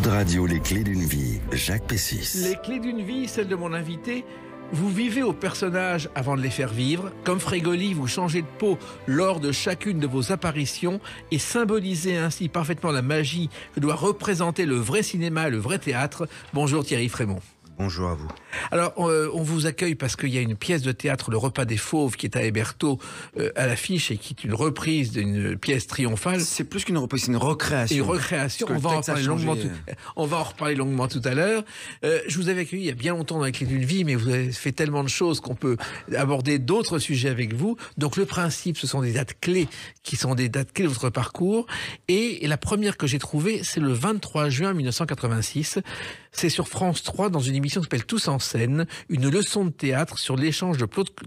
Radio, les clés d'une vie, Jacques Pessis. Les clés d'une vie, celle de mon invité. Vous vivez aux personnages avant de les faire vivre. Comme Frégoli, vous changez de peau lors de chacune de vos apparitions et symbolisez ainsi parfaitement la magie que doit représenter le vrai cinéma et le vrai théâtre. Bonjour Thierry Frémont. Bonjour à vous. Alors, euh, on vous accueille parce qu'il y a une pièce de théâtre, Le repas des fauves, qui est à Héberto euh, à l'affiche et qui est une reprise d'une pièce triomphale. C'est plus qu'une reprise, c'est une recréation. Une recréation. On va, en reparler longuement tout, à l'heure. Euh, je vous avais accueilli il y a bien longtemps La les d'une vie, mais vous avez fait tellement de choses qu'on peut aborder d'autres sujets avec vous. Donc, le principe, ce sont des dates clés qui sont des dates clés de votre parcours. Et la première que j'ai trouvée, c'est le 23 juin 1986. C'est sur France 3 dans une émission qui s'appelle Tous en scène, une leçon de théâtre sur l'échange de,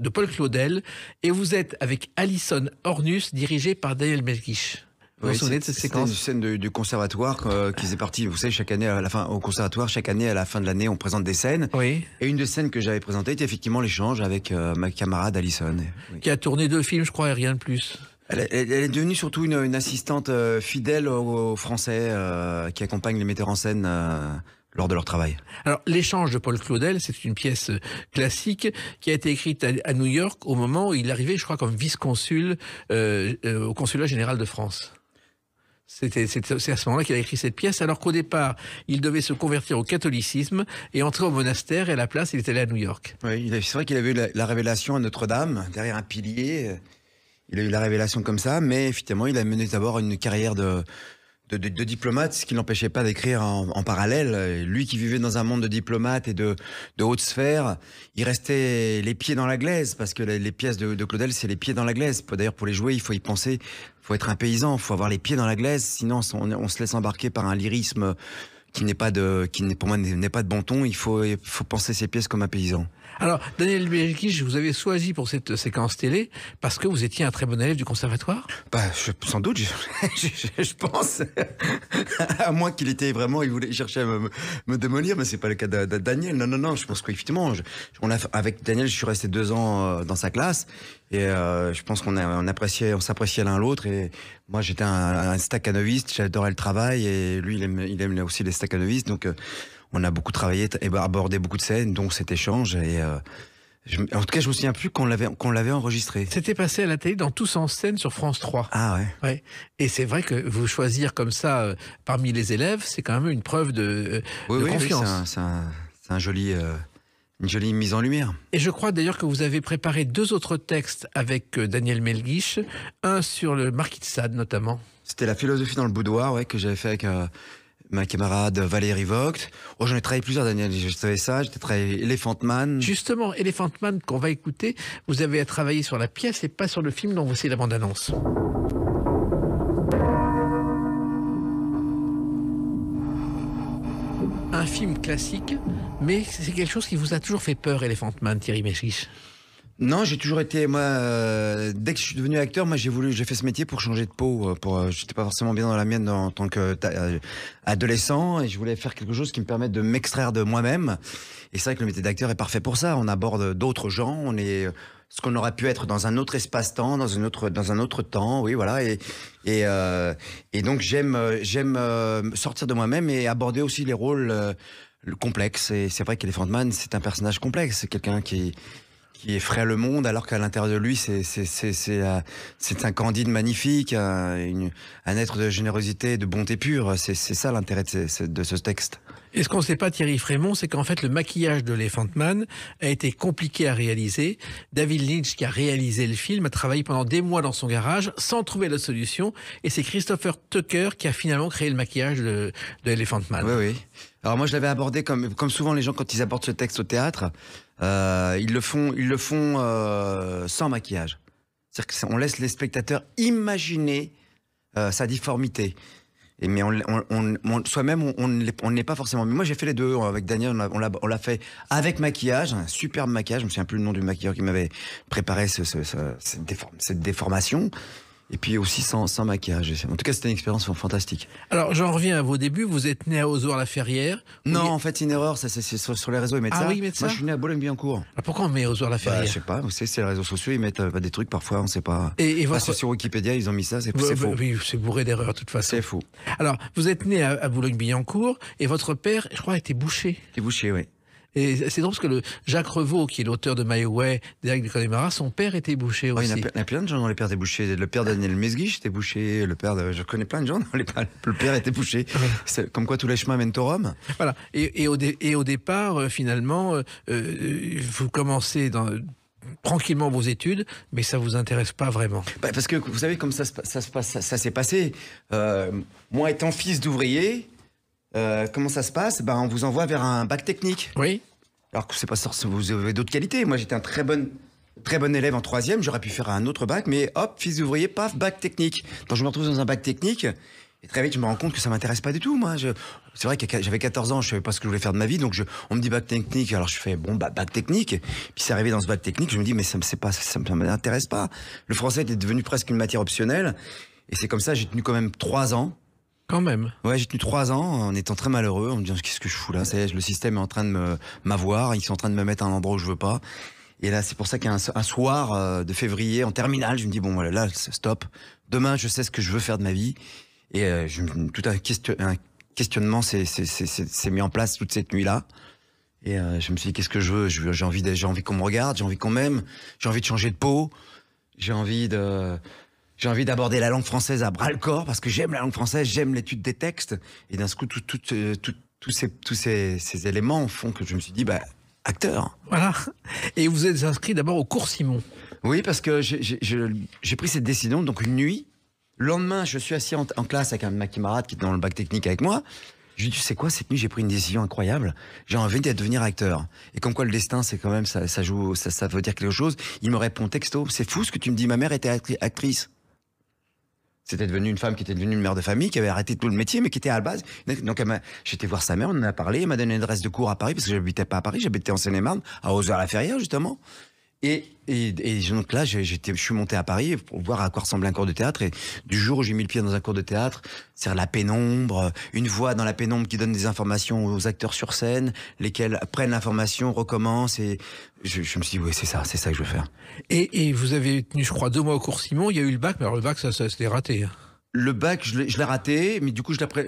Paul Claudel. Et vous êtes avec Alison Hornus, dirigée par Daniel Melkish. Vous cette une scène du, conservatoire euh, qui est partie, vous savez, chaque année au conservatoire, chaque année à la fin de l'année, on présente des scènes. Et une des scènes que j'avais présentées était effectivement l'échange avec euh, ma camarade Alison. Qui a tourné deux films, je crois, et rien de plus. Elle, est devenue surtout une, assistante euh, fidèle aux, Français qui accompagne les metteurs en scène lors de leur travail Alors, L'échange de Paul Claudel, c'est une pièce euh, classique qui a été écrite à, New York au moment où il arrivait, je crois, comme vice-consul euh, euh, au consulat général de France. C'était, c'est, à ce moment-là qu'il a écrit cette pièce, alors qu'au départ, il devait se convertir au catholicisme et entrer au monastère, et à la place, il était allé à New York. Oui, c'est vrai qu'il avait eu la, la révélation à Notre-Dame, derrière un pilier. Il a eu la révélation comme ça, mais effectivement, il a mené d'abord une carrière de, de, de, diplomate, ce qui l'empêchait pas d'écrire en, parallèle. Lui qui vivait dans un monde de diplomate et de, de haute sphère, il restait les pieds dans la glaise, parce que les, pièces de, de Claudel, c'est les pieds dans la glaise. D'ailleurs, pour les jouer, il faut y penser, il faut être un paysan, il faut avoir les pieds dans la glaise, sinon on, se laisse embarquer par un lyrisme qui n'est pas de, qui pour moi n'est pas de bon ton. Il faut, faut penser ses pièces comme un paysan. Alors, Daniel je vous avez choisi pour cette séquence télé parce que vous étiez un très bon élève du conservatoire bah, Sans doute, je, pense. à moins qu'il était vraiment, il voulait chercher à me, démolir, mais n'est pas le cas de, Daniel. Non, non, non, je pense qu'effectivement, on avec Daniel, je suis resté deux ans euh, dans sa classe et euh, je pense qu'on on on s'appréciait l'un l'autre. Et moi, j'étais un, un staccanoviste, j'adorais le travail et lui, il aime, il aime aussi les staccanovistes, Donc, euh, on a beaucoup travaillé et abordé beaucoup de scènes, dont cet échange. Et euh, en tout cas, je me souviens plus qu'on l'avait qu'on l'avait enregistré. C'était passé à la télé dans Tous en scène sur France 3. Ah ouais. ouais. Et c'est vrai que vous choisir comme ça euh, parmi les élèves, c'est quand même une preuve de, euh, confiance. c'est un, joli. Une jolie mise en lumière. Et je crois d'ailleurs que vous avez préparé deux autres textes avec Daniel Melguiche, un sur le Marquis de Sade notamment. C'était la philosophie dans le boudoir ouais, que j'avais fait avec, ma camarade Valérie Vogt. Oh, j'en ai travaillé plusieurs Daniel, je savais ça, j'ai travaillé Elephant Man. Justement, Elephant Man qu'on va écouter, vous avez à travailler sur la pièce et pas sur le film dont voici la bande-annonce. Un film classique, mais c'est quelque chose qui vous a toujours fait peur, Elephant Man, Thierry Meschich. Non, j'ai toujours été moi. Euh, dès que je suis devenu acteur, moi j'ai voulu, j'ai fait ce métier pour changer de peau. Euh, pour, euh, j'étais pas forcément bien dans la mienne en tant que euh, adolescent et je voulais faire quelque chose qui me permette de m'extraire de moi-même. Et c'est vrai que le métier d'acteur est parfait pour ça. On aborde d'autres gens, on est ce qu'on aurait pu être dans un autre espace-temps, dans une autre, dans un autre temps. Oui, voilà. Et et, et donc j'aime j'aime sortir de moi-même et aborder aussi les rôles complexes. Et c'est vrai qu'Elephant Man, c'est un personnage complexe. C'est quelqu'un qui, qui effraie le monde, alors qu'à l'intérieur de lui, c'est euh, un candide magnifique, euh, un, être de générosité, de bonté pure. C'est ça l'intérêt de, ce texte. Et ce qu'on ne sait pas, Thierry Frémont, c'est qu'en fait, le maquillage de l'Elephant Man a été compliqué à réaliser. David Lynch, qui a réalisé le film, a travaillé pendant des mois dans son garage sans trouver la solution. Et c'est Christopher Tucker qui a finalement créé le maquillage de, de Man. Oui, oui. Alors moi, je l'avais abordé comme, comme souvent les gens quand ils abordent ce texte au théâtre. Euh, ils le font, ils le font euh, sans maquillage. cest qu'on laisse les spectateurs imaginer euh, sa difformité. Et mais on, soi-même, on n'est pas forcément. Mais moi, j'ai fait les deux hein, avec Daniel. On l'a fait avec maquillage, un superbe maquillage. Je me souviens plus le nom du maquilleur qui m'avait préparé cette, déformation et puis aussi sans, sans maquillage. En tout cas, c'était une expérience fantastique. Alors, j'en reviens à vos débuts. Vous êtes né à Ozoir-la-Ferrière Non, en fait, une erreur. c'est sur, les réseaux, ils mettent ah, Oui, ils mettent Moi, ça je suis né à Boulogne-Billancourt. Ah, pourquoi on met Ozoir-la-Ferrière Je bah, Je sais pas. Vous savez, c'est les réseaux sociaux. Ils mettent euh, des trucs parfois, on ne sait pas. Et, et sur Wikipédia, ils ont mis ça. C'est faux. oui, c'est bourré d'erreurs, de toute façon. C'est faux. Alors, vous êtes né à, Boulogne-Billancourt et votre père, je crois, était boucher. Était bouché oui. Et c'est drôle parce que le Jacques Revaux, qui est l'auteur de My Way, Derek de Connemara, son père était bouché aussi. Oh, il, y a, plein de gens dont les pères étaient bouchés. Le père Daniel Mesguich était bouché. Le père je connais plein de gens dont les, le père était bouché. comme quoi tous les chemins mènent au Rome. Voilà. Et, et, au, départ, euh, finalement, euh, euh, vous commencez dans tranquillement vos études, mais ça vous intéresse pas vraiment. Bah, parce que vous savez comme ça, ça, ça s'est passé. moi étant fils d'ouvrier, euh, comment ça se passe ben, On vous envoie vers un bac technique. Oui. Alors que c'est pas sûr vous avez d'autres qualités. Moi, j'étais un très bon, très bon élève en troisième. J'aurais pu faire un autre bac, mais hop, fils d'ouvrier, paf, bac technique. Quand je me retrouve dans un bac technique. Et très vite, je me rends compte que ça m'intéresse pas du tout, moi. C'est vrai que j'avais 14 ans, je savais pas ce que je voulais faire de ma vie, donc je... on me dit bac technique, alors je fais bon, bah, bac technique. Puis c'est arrivé dans ce bac technique, je me dis, mais ça me pas, ça m'intéresse pas. Le français était devenu presque une matière optionnelle. Et c'est comme ça, j'ai tenu quand même trois ans quand même. Ouais, j'ai tenu trois ans en étant très malheureux, en me disant qu'est-ce que je fous là le système est en train de m'avoir, ils sont en train de me mettre à un endroit où je veux pas. Et là, c'est pour ça qu'un un soir euh, de février, en terminale, je me dis bon voilà, là, stop. Demain, je sais ce que je veux faire de ma vie. Et euh, tout un, questionnement s'est mis en place toute cette nuit-là. Et euh, je me suis dit qu'est-ce que je veux J'ai envie, j'ai envie qu'on me regarde, j'ai envie qu'on m'aime, j'ai envie de changer de peau, j'ai envie de j'ai envie d'aborder la langue française à bras le ah. corps parce que j'aime la langue française, j'aime l'étude des textes. Et d'un coup, tout, euh, tous, ces, tous ces, éléments font que je me suis dit, bah, acteur. Voilà. Et vous êtes inscrit d'abord au cours Simon. Oui, parce que j'ai pris cette décision, donc une nuit. Le lendemain, je suis assis en, classe avec un de mes camarades qui est dans le bac technique avec moi. Je lui dis, tu sais quoi, cette nuit, j'ai pris une décision incroyable. J'ai envie d'être devenir acteur. Et comme quoi, le destin, c'est quand même, ça, joue, ça, ça, veut dire quelque chose. Il me répond texto, c'est fou ce que tu me dis, ma mère était actrice. C'était devenue une femme qui était devenue une mère de famille, qui avait arrêté tout le métier, mais qui était à la base. Donc, j'étais voir sa mère, on en a parlé, elle m'a donné l'adresse de cours à Paris, parce que j'habitais pas à Paris, j'habitais en Seine-et-Marne, à auxerre la ferrière justement. Et, et, donc là, je suis monté à Paris pour voir à quoi ressemblait un cours de théâtre. Et du jour où j'ai mis le pied dans un cours de théâtre, c'est la pénombre, une voix dans la pénombre qui donne des informations aux acteurs sur scène, lesquels prennent l'information, recommencent. Et je, je me suis dit, oui, c'est ça, c'est ça que je veux faire. Et, et, vous avez tenu, je crois, deux mois au cours Simon. Il y a eu le bac, mais alors le bac, ça, ça raté. Hein le bac, je l'ai raté, mais du coup, après,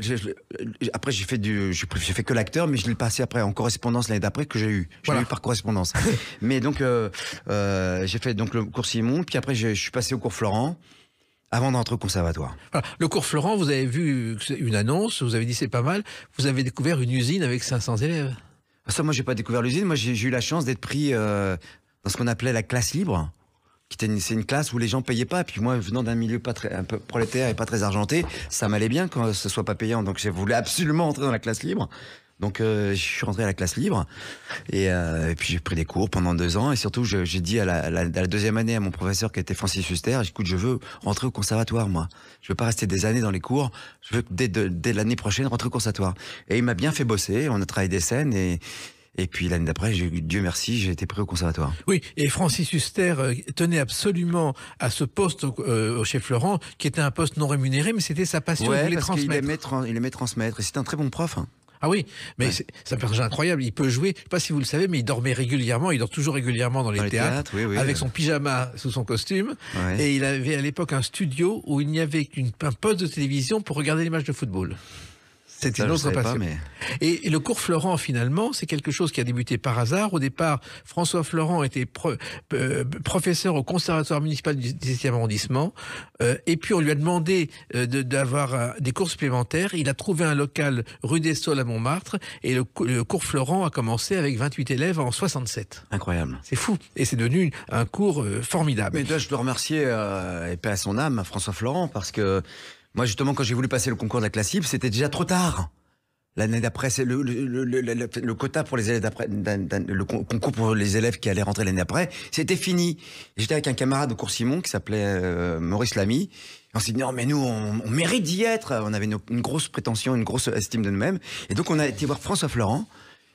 après j'ai fait du, j'ai fait que l'acteur, mais je l'ai passé après en correspondance l'année d'après que j'ai eu, je l'ai eu par correspondance. mais donc, euh, euh, j'ai fait donc le cours Simon, puis après, je, suis passé au cours Florent avant d'entrer au conservatoire. Le cours Florent, vous avez vu une annonce, vous avez dit c'est pas mal, vous avez découvert une usine avec 500 élèves. Ah, ça, moi, j'ai pas découvert l'usine, moi, j'ai eu la chance d'être pris euh, dans ce qu'on appelait la classe libre c'est une classe où les gens payaient pas. et Puis moi, venant d'un milieu pas très, un peu prolétaire et pas très argenté, ça m'allait bien quand ce soit pas payant. Donc j'ai voulu absolument entrer dans la classe libre. Donc euh, je suis rentré à la classe libre euh, et, puis j'ai pris des cours pendant deux ans et surtout j'ai dit à la, deuxième année à mon professeur qui était Francis Huster, écoute je veux rentrer au conservatoire moi, je veux pas rester des années dans les cours, je veux dès, dès l'année prochaine rentrer au conservatoire. Et il m'a bien fait bosser, on a travaillé des scènes et, et puis l'année d'après, Dieu merci, j'ai été pris au conservatoire. Oui, et Francis Huster euh, tenait absolument à ce poste euh, au chef Florent, qui était un poste non rémunéré, mais c'était sa passion, ouais, il voulait transmettre. Il aimait, transmettre, et c'était un très bon prof. Hein. Ah oui, mais ça c'est un personnage incroyable. Il peut jouer, pas si vous le savez, mais il dormait régulièrement, il dort toujours régulièrement dans les, théâtres, avec son pyjama sous son costume. Et il avait à l'époque un studio où il n'y avait qu'un poste de télévision pour regarder les matchs de football. C'était une autre et, le cours Florent, finalement, c'est quelque chose qui a débuté par hasard. Au départ, François Florent était euh, professeur au Conservatoire municipal du 17e arrondissement. Euh, et puis, on lui a demandé euh, d'avoir des cours supplémentaires. Il a trouvé un local rue des Saules à Montmartre. Et le, cours Florent a commencé avec 28 élèves en 67. Incroyable. C'est fou. Et c'est devenu un cours formidable. Mais je dois remercier, et paix à son âme, François Florent, parce que moi, justement, quand j'ai voulu passer le concours de la classe libre, c'était déjà trop tard. L'année d'après, c'est le, le, quota pour les élèves d'après, le concours pour les élèves qui allaient rentrer l'année d'après, c'était fini. J'étais avec un camarade au cours Simon qui s'appelait euh, Maurice Lamy. on s'est dit non mais nous on, mérite d'y être. On avait une, grosse prétention, une grosse estime de nous-mêmes. Et donc on a été voir François Florent.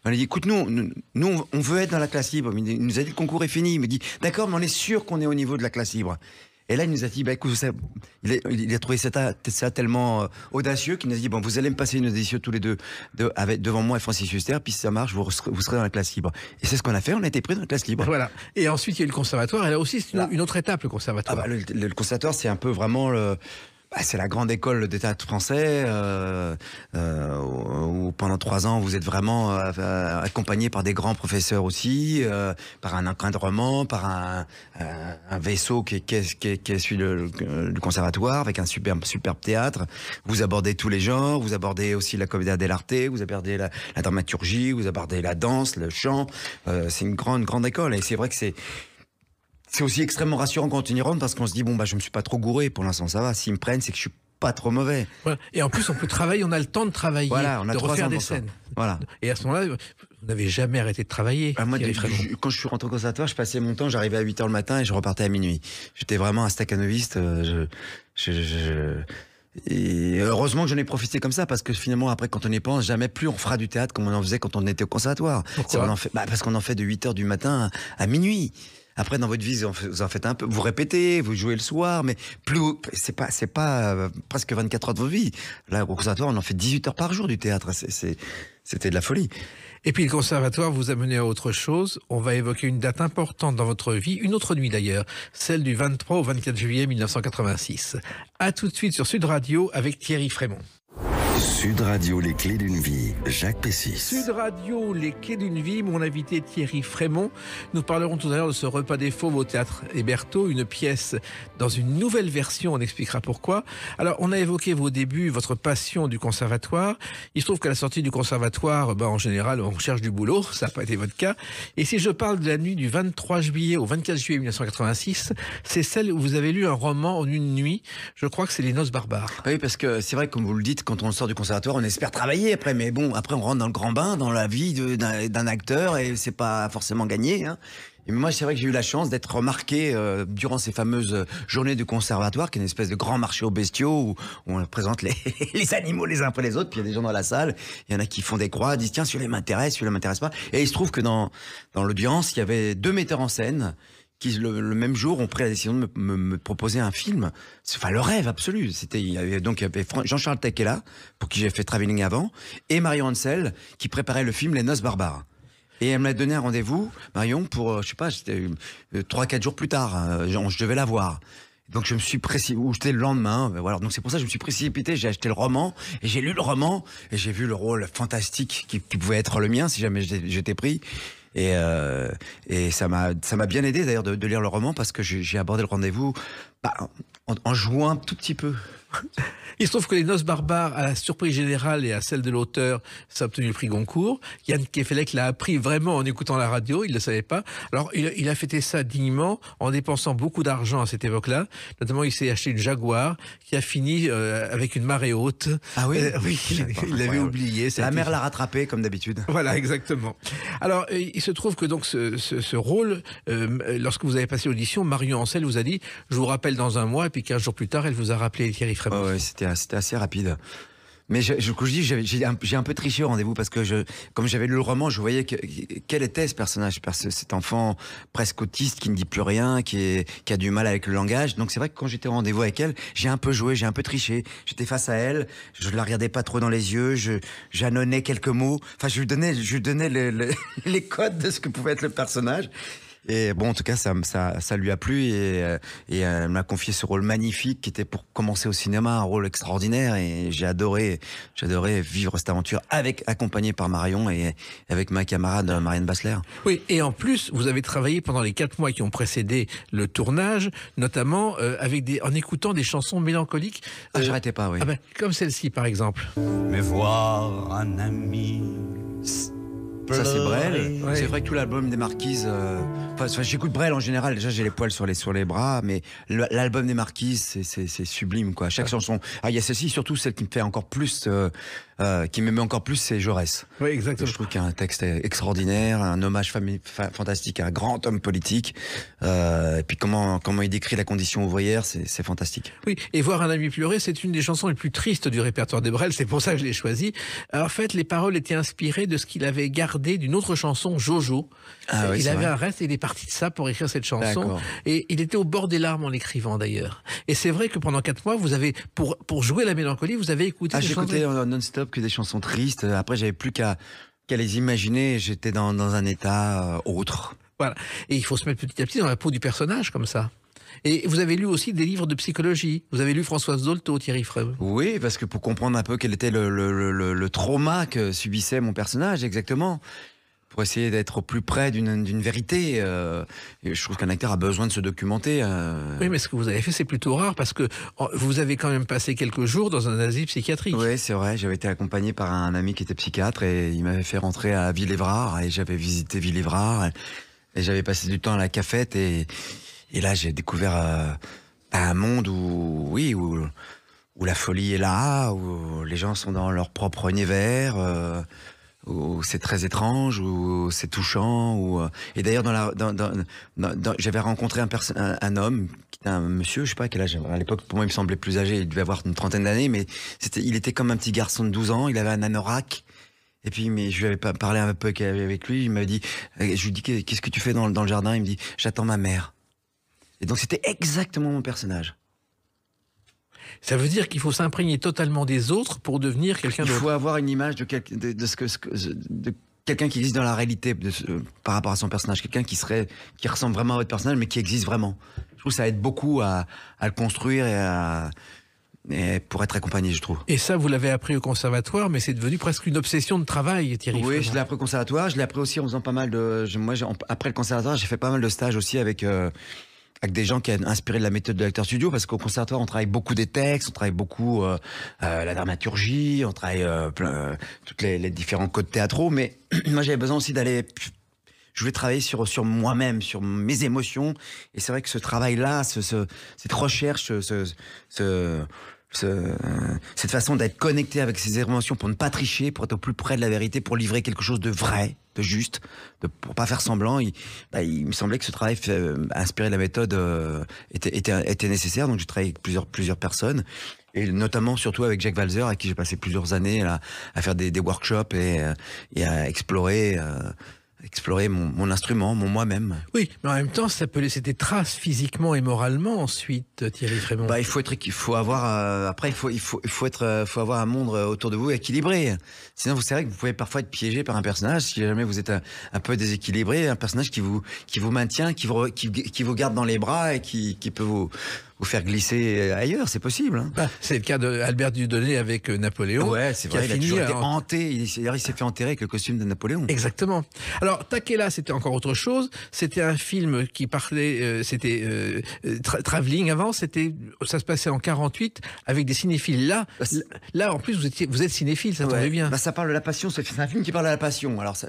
On lui a dit, écoute, nous, nous, on veut être dans la classe libre. Il nous a dit, le concours est fini. Il me dit, d'accord, mais on est sûr qu'on est au niveau de la classe libre. Et là, il nous a dit, bah, écoute, il, a, il, a, trouvé ça, ça tellement euh, audacieux qu'il nous a dit, bon, vous allez me passer une audition tous les deux de, devant moi et Francis Huster, puis si ça marche, vous, serez dans la classe libre. Et c'est ce qu'on a fait, on a été pris dans la classe libre. Voilà. Et ensuite, il y a eu le conservatoire, et là aussi, c'est une, autre étape, le conservatoire. Ah bah, le, le, conservatoire, c'est un peu vraiment le, bah, c'est la grande école de théâtre français euh, euh où pendant trois ans vous êtes vraiment euh, accompagné par des grands professeurs aussi, euh, par un encadrement, par un, vaisseau qui est, qui qui est, celui du conservatoire avec un superbe, superbe théâtre. Vous abordez tous les genres, vous abordez aussi la comédie dell'arte, vous abordez la, la, dramaturgie, vous abordez la danse, le chant. c'est une grande grande école et c'est vrai que c'est c'est aussi extrêmement rassurant quand on y rentre parce qu'on se dit bon bah je me suis pas trop gouré pour l'instant ça va s'ils me prennent c'est que je suis pas trop mauvais. Et en plus, on peut travailler, on a le temps de travailler, on a de refaire des scènes. Voilà. Et à ce moment-là, vous n'avez jamais arrêté de travailler. Ah, quand je suis rentré au conservatoire, je passais mon temps, j'arrivais à 8h le matin et je repartais à minuit. J'étais vraiment un staccanoviste. Euh, je, Et heureusement que j'en ai profité comme ça parce que finalement après quand on y pense jamais plus on fera du théâtre comme on en faisait quand on était au conservatoire. Pourquoi bah, parce qu'on en fait de 8h du matin à minuit. Après, dans votre vie, vous en faites un peu, vous répétez, vous jouez le soir, mais plus c'est pas c'est pas euh, presque 24 heures de votre vie. Là, au conservatoire, on en fait 18 heures par jour du théâtre. c'était de la folie. Et puis le conservatoire vous a mené à autre chose. On va évoquer une date importante dans votre vie, une autre nuit d'ailleurs, celle du 23 au 24 juillet 1986. À tout de suite sur Sud Radio avec Thierry Frémont. Sud Radio, les clés d'une vie, Jacques Pessis. Sud Radio, les clés d'une vie, mon invité Thierry Frémont. Nous parlerons tout à l'heure de ce repas des fauves au théâtre Héberto, une pièce dans une nouvelle version, on expliquera pourquoi. Alors, on a évoqué vos débuts, votre passion du conservatoire. Il se trouve qu'à la sortie du conservatoire, bah, en général, on cherche du boulot, ça n'a pas été votre cas. Et si je parle de la nuit du 23 juillet au 24 juillet 1986, c'est celle où vous avez lu un roman en une nuit. Je crois que c'est Les Noces Barbares. Oui, parce que c'est vrai, comme vous le dites, quand on sort du conservatoire, on espère travailler après, mais bon, après on rentre dans le grand bain, dans la vie d'un acteur, et c'est pas forcément gagné. mais hein. moi, c'est vrai que j'ai eu la chance d'être remarqué euh, durant ces fameuses euh, journées du conservatoire, qui est une espèce de grand marché aux bestiaux où, on présente les, les, animaux les uns après les autres. Puis il y a des gens dans la salle, il y en a qui font des croix, disent tiens, celui-là m'intéresse, celui-là m'intéresse pas. Et il se trouve que dans, dans l'audience, il y avait deux metteurs en scène qui le, même jour ont pris la décision de me, proposer un film. Enfin, le rêve absolu. C'était il y avait donc il y avait Jean-Charles là pour qui j'ai fait Travelling avant et Marion Ansel qui préparait le film Les Noces barbares. Et elle m'a donné un rendez-vous, Marion, pour, euh, je sais pas, c'était 3-4 euh, jours plus tard. Euh, je devais la voir. Donc je me suis précipité, ou j'étais le lendemain, ben voilà. Donc c'est pour ça que je me suis précipité, j'ai acheté le roman, et j'ai lu le roman, et j'ai vu le rôle fantastique qui pouvait être le mien si jamais j'étais pris. Et, euh, ça m'a bien aidé d'ailleurs de, lire le roman parce que j'ai abordé le rendez-vous bah, en, en, jouant tout petit peu. Il se trouve que Les Noces Barbares, à la surprise générale et à celle de l'auteur, ça obtenu le prix Goncourt. Yann Kefelec l'a appris vraiment en écoutant la radio, il ne le savait pas. Alors, il, a fêté ça dignement en dépensant beaucoup d'argent à cette époque-là. Notamment, il s'est acheté une Jaguar qui a fini euh, avec une marée haute. Ah oui euh, Oui, il l'avait oublié. La mer l'a rattrapé, comme d'habitude. Voilà, exactement. Alors, euh, il se trouve que donc ce, rôle, lorsque vous avez passé l'audition, Marion Ancel vous a dit, je vous rappelle dans un mois, et puis 15 jours plus tard, elle vous a rappelé Thierry c'était assez rapide. Mais je, je, dis, j'ai un, peu triché au rendez-vous parce que comme j'avais lu le roman, je voyais que, quel était ce personnage, cet enfant presque autiste qui ne dit plus rien, qui, a du mal avec le langage. Donc c'est vrai que quand j'étais au rendez-vous avec elle, j'ai un peu joué, j'ai un peu triché. J'étais face à elle, je ne la regardais pas trop dans les yeux, j'annonnais quelques mots. Enfin, je lui donnais, les codes de ce que pouvait être le personnage. Et bon, en tout cas, ça, ça, ça lui a plu et, euh, euh, elle m'a confié ce rôle magnifique qui était pour commencer au cinéma, un rôle extraordinaire. Et j'ai adoré, adoré vivre cette aventure avec, accompagné par Marion et avec ma camarade euh, Marianne Bassler. Oui, et en plus, vous avez travaillé pendant les quatre mois qui ont précédé le tournage, notamment avec des, en écoutant des chansons mélancoliques. Ah, j'arrêtais pas, oui. Ah ben, comme celle-ci, par exemple. Mais voir un ami ça c'est Brel. C'est vrai que tout l'album des Marquises. Euh, enfin, j'écoute Brel en général. Déjà, j'ai les poils sur les sur les bras, mais l'album des Marquises, c'est sublime quoi. Chaque chanson. Ah, il y a celle-ci surtout celle qui me fait encore plus. Euh, euh, qui m'aimait encore plus, c'est Jaurès. Oui, exactement. Je trouve qu'un un texte extraordinaire, un hommage fantastique à un grand homme politique. Euh, et puis comment, comment il décrit la condition ouvrière, c'est fantastique. Oui, et Voir un ami pleurer, c'est une des chansons les plus tristes du répertoire des Brel, c'est pour ça que je l'ai choisi. En fait, les paroles étaient inspirées de ce qu'il avait gardé d'une autre chanson, Jojo. Ah il avait un reste et il est parti de ça pour écrire cette chanson. Et il était au bord des larmes en l'écrivant d'ailleurs. Et c'est vrai que pendant quatre mois, vous avez, pour, pour jouer la mélancolie, vous avez écouté... Ah, j'ai non-stop que des chansons tristes. Après, j'avais plus qu'à les imaginer. J'étais dans, un état euh, autre. Voilà. Et il faut se mettre petit à petit dans la peau du personnage comme ça. Et vous avez lu aussi des livres de psychologie. Vous avez lu Françoise Dolto, Thierry Freud. Oui, parce que pour comprendre un peu quel était le, le, le trauma que subissait mon personnage, exactement pour essayer d'être au plus près d'une vérité. Euh, je trouve qu'un acteur a besoin de se documenter. Euh. Oui, mais ce que vous avez fait, c'est plutôt rare parce que vous avez quand même passé quelques jours dans un asile psychiatrique. Oui, c'est vrai. J'avais été accompagné par un ami qui était psychiatre et il m'avait fait rentrer à Villévrard et j'avais visité Villévrard et j'avais passé du temps à la cafette et, là j'ai découvert euh, un monde où, oui, où la folie est là, où les gens sont dans leur propre univers. Ou c'est très étrange, ou c'est touchant. ou... Euh, et d'ailleurs, dans la, dans, dans, dans, j'avais rencontré un, un, un, homme, un monsieur, je sais pas quel âge, à l'époque, pour moi, il me semblait plus âgé, il devait avoir une trentaine d'années, mais c'était, il était comme un petit garçon de 12 ans, il avait un anorak. Et puis, mais je lui avais pas parlé un peu avec lui, il m'a dit, euh, je lui dis, qu'est-ce que tu fais dans, dans le jardin Il me dit, j'attends ma mère. Et donc, c'était exactement mon personnage. Ça veut dire qu'il faut s'imprégner totalement des autres pour devenir quelqu'un d'autre. Il faut avoir une image de, de, ce que, quelqu'un qui existe dans la réalité de, par rapport à son personnage, quelqu'un qui serait, qui ressemble vraiment à votre personnage, mais qui existe vraiment. Je trouve que ça aide beaucoup à, le construire et à pour être accompagné, je trouve. Et ça, vous l'avez appris au conservatoire, mais c'est devenu presque une obsession de travail, Thierry. Oui, je l'ai appris au conservatoire. Je l'ai appris aussi en faisant pas mal de. moi, après le conservatoire, j'ai fait pas mal de stages aussi avec. Euh, avec des gens qui ont inspiré de la méthode de l'acteur studio, parce qu'au conservatoire, on travaille beaucoup des textes, on travaille beaucoup euh, euh, la dramaturgie, on travaille euh, plein, toutes les, différents codes théâtraux, mais moi j'avais besoin aussi d'aller... Je voulais travailler sur, sur moi-même, sur mes émotions, et c'est vrai que ce travail-là, ce, cette recherche, ce, ce cette façon d'être connecté avec ses émotions pour ne pas tricher, pour être au plus près de la vérité, pour livrer quelque chose de vrai, de juste, de, pour pas faire semblant. Il, bah, il me semblait que ce travail euh, inspiré de la méthode euh, était, était, était, nécessaire, donc j'ai travaillé avec plusieurs, plusieurs personnes, et notamment surtout avec Jack Valzer, à qui j'ai passé plusieurs années là, à faire des, des workshops et, euh, et à explorer explorer mon, instrument, mon moi-même. Oui, mais en même temps, ça peut laisser des traces physiquement et moralement ensuite, Thierry Frémont. Bah, il faut être, il faut avoir, euh, après, il faut, il faut, il faut être, euh, faut avoir un monde euh, autour de vous équilibré. Sinon, vous savez que vous pouvez parfois être piégé par un personnage si jamais vous êtes un, peu déséquilibré, un personnage qui vous, qui vous maintient, qui vous, vous garde dans les bras et qui, qui peut vous, vous faire glisser ailleurs, c'est possible. Hein. Bah, c'est le cas d'Albert dudoné avec euh, Napoléon. Ouais, c'est vrai, il a été hanté, il, s'est fait enterrer avec le costume de Napoléon. Exactement. Alors, Takela, c'était encore autre chose. C'était un film qui parlait, euh, c'était euh, traveling avant, c'était, ça se passait en 48 avec des cinéphiles. Là, bah, là en plus, vous, étiez, vous êtes cinéphile, ça ouais. bien. Bah, ça parle de la passion, c'est un film qui parle de la passion. Alors, ça,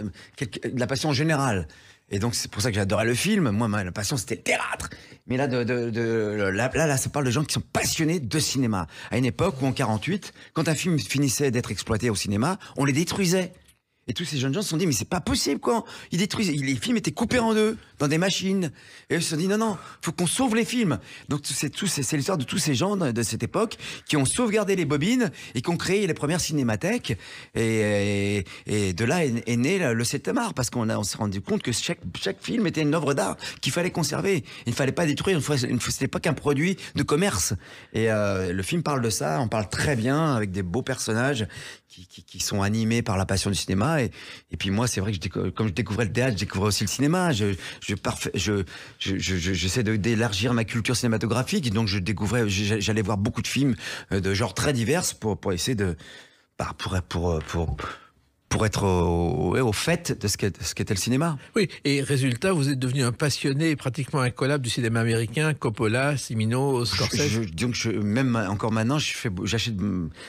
la passion générale. Et donc, c'est pour ça que j'adorais le film. Moi, ma passion, c'était le théâtre. Mais là, de, de, là, là, là, ça parle de gens qui sont passionnés de cinéma. À une époque où, en 48, quand un film finissait d'être exploité au cinéma, on les détruisait. Et tous ces jeunes gens se sont dit, mais c'est pas possible, quoi. Ils détruisent, les films étaient coupés en deux, dans des machines. Et ils se sont dit, non, non, faut qu'on sauve les films. Donc, c'est l'histoire de tous ces gens de, cette époque qui ont sauvegardé les bobines et qui ont créé les premières cinémathèques. Et, de là est, né le 7 parce qu'on on s'est rendu compte que chaque, chaque film était une œuvre d'art qu'il fallait conserver. Il ne fallait pas détruire, c'était pas qu'un produit de commerce. Et euh, le film parle de ça, on parle très bien avec des beaux personnages qui, qui, qui, sont animés par la passion du cinéma. Et, puis moi, c'est vrai que je comme je découvrais le théâtre, je découvrais aussi le cinéma. Je, je parfait, je, je, j'essaie de d'élargir ma culture cinématographique. donc, je découvrais, j'allais voir beaucoup de films euh, de genres très divers pour, pour essayer de, bah, pour, pour, pour pour être au, fait de ce qu'était ce le cinéma. Oui, et résultat, vous êtes devenu un passionné pratiquement incollable du cinéma américain, Coppola, Simino, Scorsese. donc même encore maintenant, j'achète,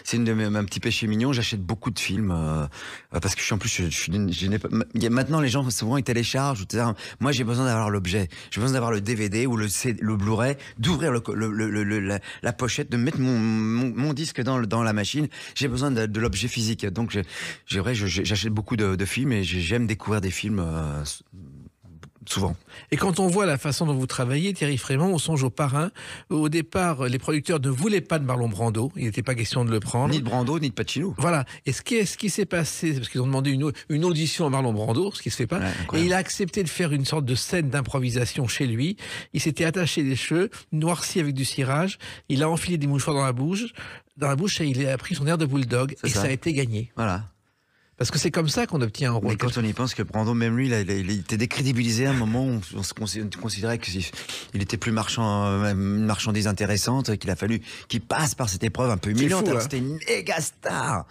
c'est une de mes, un petit péché mignon, j'achète beaucoup de films euh, parce que je suis en plus, je, je pas, maintenant les gens souvent ils téléchargent. Moi j'ai besoin d'avoir l'objet, j'ai besoin d'avoir le DVD ou le, le Blu-ray, d'ouvrir la, pochette, de mettre mon, disque dans, dans la machine. J'ai besoin de, l'objet physique. Donc j'ai vrai, j'achète beaucoup de, films et j'aime découvrir des films euh, souvent. Et quand on voit la façon dont vous travaillez, Thierry Frémont, on songe au parrain. Au départ, les producteurs ne voulaient pas de Marlon Brando. Il n'était pas question de le prendre. Ni de Brando, ni de Pacino. Voilà. Et ce qui, ce qui s'est passé, parce qu'ils ont demandé une, audition à Marlon Brando, ce qui se fait pas. et il a accepté de faire une sorte de scène d'improvisation chez lui. Il s'était attaché les cheveux, noirci avec du cirage. Il a enfilé des mouchoirs dans la bouche. Dans la bouche, et il a pris son air de bulldog. et ça a été gagné. Voilà. Parce que c'est comme ça qu'on obtient un rôle. quand on y pense que Brando, même lui, il, était décrédibilisé à un moment où on se considérait il était plus marchand, euh, une marchandise intéressante, qu'il a fallu qu'il passe par cette épreuve un peu humiliante. Hein. C'était une méga star.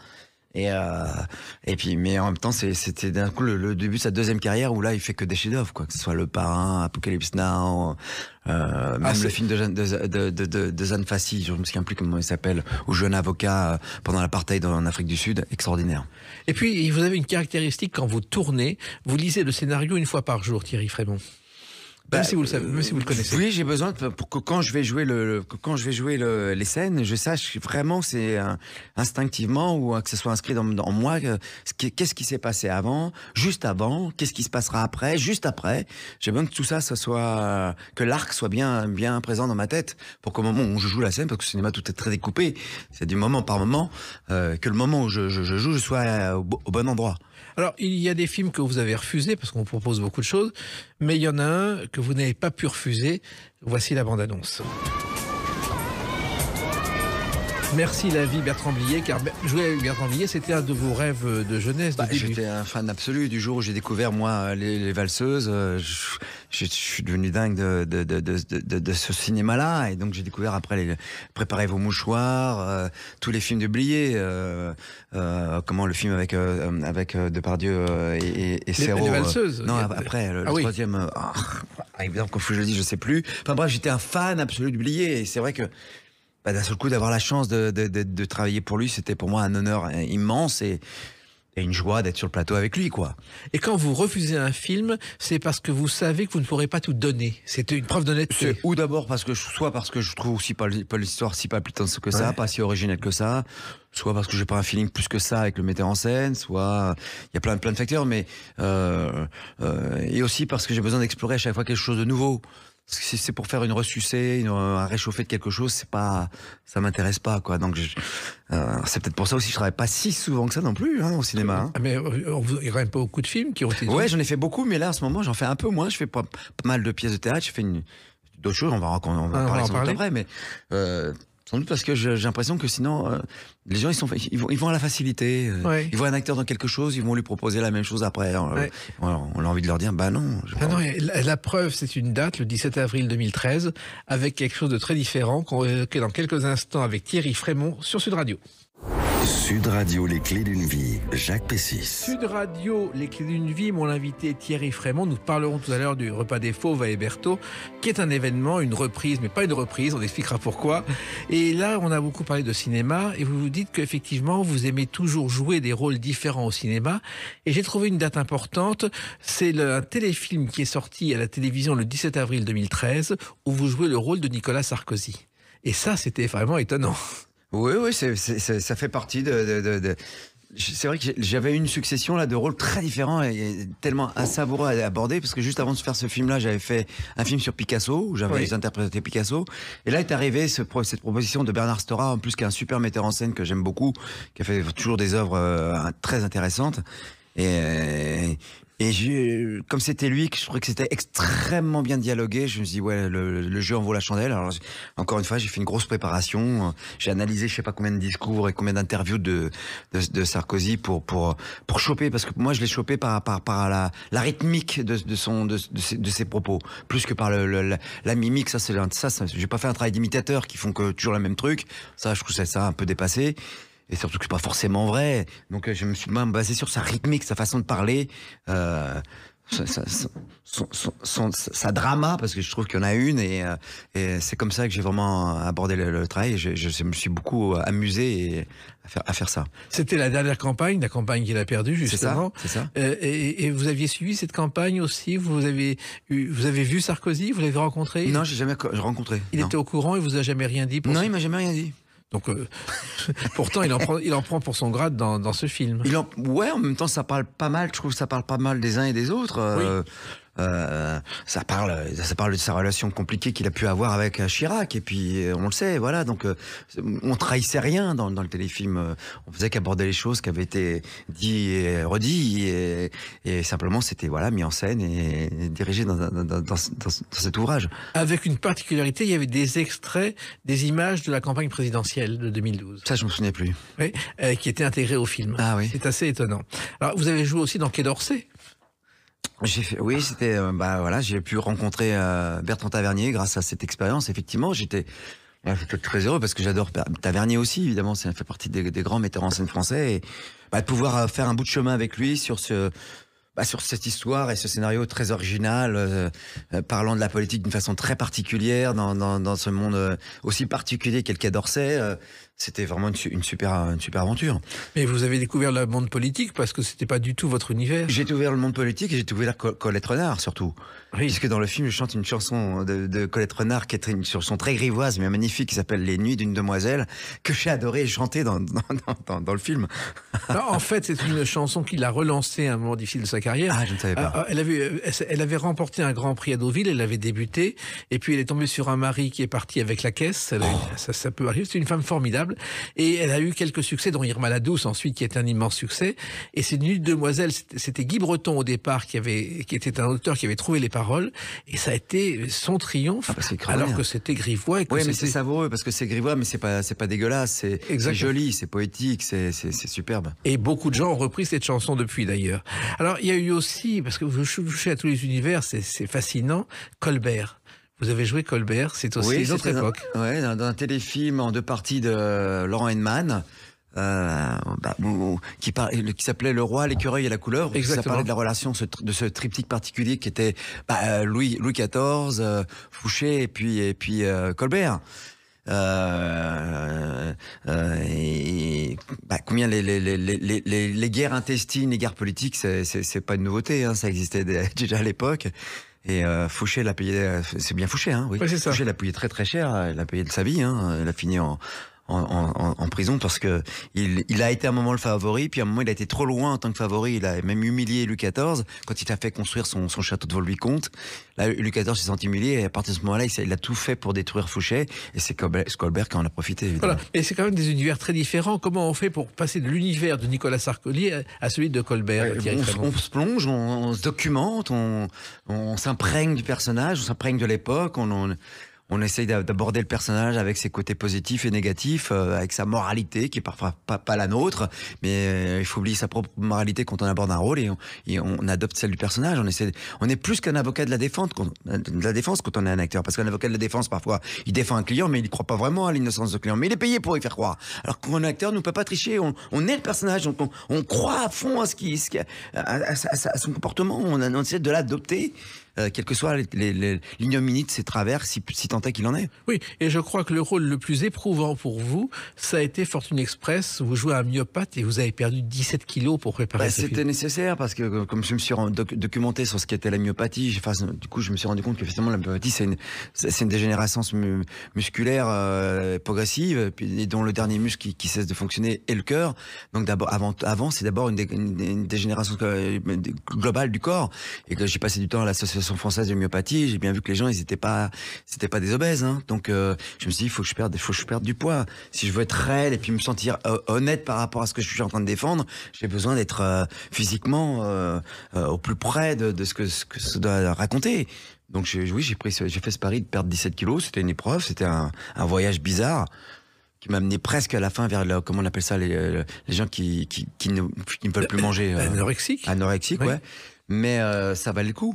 Et, euh, et puis, mais en même temps, c'était d'un coup le, début de sa deuxième carrière où là, il fait que des chefs-d'œuvre, quoi. Que ce soit Le Parrain, Apocalypse Now, euh, même ah, le film de, Jeanne, de, de, de, de je me souviens plus comment il s'appelle, ou jeune avocat euh, pendant l'apartheid en Afrique du Sud, extraordinaire. Et puis, vous avez une caractéristique quand vous tournez, vous lisez le scénario une fois par jour, Thierry Frémont même bah, si vous le savez, si vous le connaissez. Oui, j'ai besoin pour que quand je vais jouer le, quand je vais jouer le, les scènes, je sache vraiment c'est instinctivement ou que ce soit inscrit dans, dans moi euh, qu'est-ce qui s'est passé avant, juste avant, qu'est-ce qui se passera après, juste après. J'ai besoin que tout ça, ça soit que l'arc soit bien bien présent dans ma tête pour qu'au moment où je joue la scène, parce que le cinéma tout est très découpé, c'est du moment par moment, euh, que le moment où je, je, je joue, je sois euh, au bon endroit. Alors, il y a des films que vous avez refusés, parce qu'on propose beaucoup de choses, mais il y en a un que vous n'avez pas pu refuser. Voici la bande-annonce. Merci la vie Bertrand Blier, car jouer avec Bertrand Blier, c'était un de vos rêves de jeunesse. Bah, j'étais un fan absolu du jour où j'ai découvert moi les, valseuses. Euh, je, suis devenu dingue de, de, ce cinéma-là, et donc j'ai découvert après les préparez vos mouchoirs, euh, tous les films de Blier, euh, comment le film avec avec Depardieu et, et, Les, valseuses. non, après le, ah troisième. évidemment, ah, je le dis, je sais plus. Enfin bref, j'étais un fan absolu de Blier, et c'est vrai que bah, d'un seul coup, d'avoir la chance de, de, travailler pour lui, c'était pour moi un honneur euh, immense et, une joie d'être sur le plateau avec lui, quoi. Et quand vous refusez un film, c'est parce que vous savez que vous ne pourrez pas tout donner. C'est une preuve d'honnêteté. Ou d'abord parce que soit parce que je trouve aussi pas, pas l'histoire si pas que ça, pas si originelle que ça, soit parce que j'ai pas un feeling plus que ça avec le metteur en scène, soit il y a plein plein de facteurs, mais euh, euh, et aussi parce que j'ai besoin d'explorer à chaque fois quelque chose de nouveau si c'est pour faire une ressucée, un réchauffé de quelque chose, c'est pas, ça m'intéresse pas, quoi. Donc, euh, c'est peut-être pour ça aussi que je travaille pas si souvent que ça non plus hein, au cinéma. Hein. Mais euh, il y a pas beaucoup de films qui ont été. Ouais, j'en ai fait beaucoup, mais là, en ce moment, j'en fais un peu moins. Je fais pas, mal de pièces de théâtre. Je fais une, d'autres choses. On va, on va ah, parler, on en parler. Euh, parce que j'ai l'impression que sinon, euh, les gens, ils, vont, à la facilité. Euh, ils voient un acteur dans quelque chose, ils vont lui proposer la même chose après. Euh, on, a envie de leur dire, bah non. Ah la, preuve, c'est une date, le 17 avril 2013, avec quelque chose de très différent, qu'on dans quelques instants avec Thierry Frémont sur Sud Radio. Sud Radio, les clés d'une vie, Jacques Pessis. Sud Radio, les clés d'une vie, mon invité Thierry Frémont. Nous parlerons tout à l'heure du repas des fauves à Héberto, qui est un événement, une reprise, mais pas une reprise, on expliquera pourquoi. Et là, on a beaucoup parlé de cinéma, et vous vous dites qu'effectivement, vous aimez toujours jouer des rôles différents au cinéma. Et j'ai trouvé une date importante, c'est un téléfilm qui est sorti à la télévision le 17 avril 2013, où vous jouez le rôle de Nicolas Sarkozy. Et ça, c'était vraiment étonnant. Oui, oui, ça fait partie de, c'est vrai que j'avais une succession là de rôles très différents et tellement savoureux à aborder parce que juste avant de faire ce film là j'avais fait un film sur Picasso où j'avais interprété Picasso et là est arrivée ce, cette proposition de Bernard Stora en plus qui est un super metteur en scène que j'aime beaucoup qui a fait toujours des œuvres euh, très intéressantes et et comme c'était lui, je trouvais que c'était extrêmement bien dialogué. Je me suis dit, ouais, le, jeu en vaut la chandelle. Alors, encore une fois, j'ai fait une grosse préparation. J'ai analysé, je sais pas combien de discours et combien d'interviews de, de, de, Sarkozy pour, pour, pour choper. Parce que moi, je l'ai chopé par, par, par la, la rythmique de, son, de, de, ses, de, ses, propos. Plus que par le, la, mimique. Ça, c'est, ça, j'ai pas fait un travail d'imitateur qui font que toujours le même truc. Ça, je trouve ça, ça un peu dépassé et surtout que c'est pas forcément vrai. Donc euh, je me suis même basé sur sa rythmique, sa façon de parler, euh, sa, son, drama, parce que je trouve qu'il y en a une, et, euh, c'est comme ça que j'ai vraiment abordé le, travail. Je, je, me suis beaucoup amusé à, faire, ça. C'était la dernière campagne, la campagne qu'il a perdue, justement. C'est ça. et, vous aviez suivi cette campagne aussi Vous avez, vous avez vu Sarkozy Vous l'avez rencontré Non, j'ai jamais rencontré. Il était au courant et vous a jamais rien dit Non, il m'a jamais rien dit. Donc, euh, pourtant, il en, prend, il en prend pour son grade dans, ce film. Il en, ouais, en même temps, ça parle pas mal, je trouve, ça parle pas mal des uns et des autres. Euh, euh, ça parle, ça parle de sa relation compliquée qu'il a pu avoir avec euh, Chirac. Et puis, euh, on le sait, voilà. Donc, on trahissait rien dans, le téléfilm. On faisait qu'aborder les choses qui avaient été dites et redites. Et, et simplement, c'était voilà mis en scène et, dirigé dans, cet ouvrage. Avec une particularité, il y avait des extraits, des images de la campagne présidentielle de 2012. Ça, je me souvenais plus. Oui, qui était intégré au film. Ah oui. C'est assez étonnant. Alors, vous avez joué aussi dans Quai d'Orsay oui, c'était euh, bah voilà, j'ai pu rencontrer euh, Bertrand Tavernier grâce à cette expérience. Effectivement, j'étais très heureux parce que j'adore Tavernier aussi, évidemment, ça fait partie des, grands metteurs en scène français. Et bah, de pouvoir euh, faire un bout de chemin avec lui sur ce bah, sur cette histoire et ce scénario très original, euh, euh, parlant de la politique d'une façon très particulière dans, ce monde euh, aussi particulier qu'est le d'Orsay. c'était vraiment une, super, une super aventure. Mais vous avez découvert le monde politique parce que c'était pas du tout votre univers. J'ai découvert le monde politique et j'ai découvert Colette Renard surtout. Oui. que dans le film, je chante une chanson de, de Colette Renard qui est une chanson très grivoise mais magnifique qui s'appelle Les Nuits d'une demoiselle que j'ai adoré chanter dans, dans, dans, le film. en fait, c'est une chanson qu'il a relancée à un moment difficile de sa carrière. Ah, je ne savais pas. Ah, ah, euh, elle, avait, remporté un grand prix à Deauville, elle avait débuté, et puis elle est tombée sur un mari qui est parti avec la caisse. Oh. ça, peut arriver. C'est une femme formidable. Et elle a eu quelques succès, dont Irma la Douce, ensuite, qui est un immense succès. Et c'est une demoiselle. C'était Guy Breton au départ, qui, avait, qui était un auteur qui avait trouvé les paroles, et ça a été son triomphe, bah, alors que c'était Grivois. oui, mais c'est savoureux, parce que c'est Grivois, mais c'est pas, c'est pas dégueulasse. C'est joli, c'est poétique, c'est superbe. Et beaucoup de gens ont repris cette chanson depuis, d'ailleurs. Alors, il y a a eu aussi, parce que vous touchez à tous les univers, c'est fascinant, Colbert. Vous avez joué Colbert, c'est aussi une autre époque. Oui, dans, un téléfilm en deux parties de Laurent Henman. Euh, bah, qui, s'appelait Le Roi, l'écureuil et la couleur Exactement. Ça parlait de la relation de ce triptyque particulier qui était bah, euh, Louis, Louis XIV, euh, Fouché et puis, et puis Colbert. Euh, euh, et, bah, combien les, les, les, les, guerres intestines, les guerres politiques, c'est pas une nouveauté, hein, ça existait déjà à l'époque. Et euh, l'a payé, euh, c'est bien Fauché, hein, oui. Ouais, l'a payé très très cher, elle euh, l'a payé de sa vie, hein, a fini en, en, en, en, prison parce que il, il, a été à un moment le favori, puis à un moment il a été trop loin en tant que favori. Il a même humilié Louis XIV quand il a fait construire son, son château de Volvicomte. Là, Louis XIV s'est senti humilié et à partir de ce moment-là, il, a tout fait pour détruire Fouché et c'est Colbert qui en a profité. Évidemment. Voilà. Et c'est quand même des univers très différents. Comment on fait pour passer de l'univers de Nicolas Sarkozy à celui de Colbert directement on, se plonge, on, se documente, on, on s'imprègne du personnage, on s'imprègne de l'époque, on on essaye d'aborder le personnage avec ses côtés positifs et négatifs, euh, avec sa moralité qui est parfois pas, pas la nôtre, mais euh, il faut oublier sa propre moralité quand on aborde un rôle et on, on adopte celle du personnage. On essaie, on est plus qu'un avocat de la défense, de la défense quand on est un acteur, parce qu'un avocat de la défense parfois il défend un client mais il ne croit pas vraiment à l'innocence du client, mais il est payé pour y faire croire. Alors qu'un acteur ne peut pas tricher, on, est le personnage, on, on, croit à fond à ce qui, à, son comportement, on, on essaie de l'adopter euh, quelle que soit l'ignominie de ses travers, si, tant est qu'il en est. Oui, et je crois que le rôle le plus éprouvant pour vous, ça a été Fortune Express. Vous jouez à myopathe et vous avez perdu 17 kilos pour préparer bah, C'était nécessaire parce que euh, comme je me suis documenté sur ce qu'était la myopathie, du coup, je me suis rendu compte que finalement la myopathie, c'est une, une, dégénérescence musculaire euh, progressive, et dont le dernier muscle qui, cesse de fonctionner est le cœur. Donc d'abord, avant, avant c'est d'abord une, une, dégénération globale du corps. Et que j'ai passé du temps à l'association française de myopathie, j'ai bien vu que les gens, ils n'étaient pas, c'était pas des obèses. Hein. Donc, euh, je me suis dit, il faut que je perde, faut que je perde du poids. Si je veux être réel et puis me sentir euh, honnête par rapport à ce que je suis en train de défendre, j'ai besoin d'être euh, physiquement au plus près de, ce que ce ça doit raconter. Donc, oui, j'ai pris, j'ai fait ce pari de perdre 17 kilos. C'était une épreuve, c'était un, voyage bizarre qui m'a amené presque à la fin vers comment on appelle ça les, gens qui, qui, ne, qui peuvent plus manger anorexique anorexique ouais, mais ça valait le coup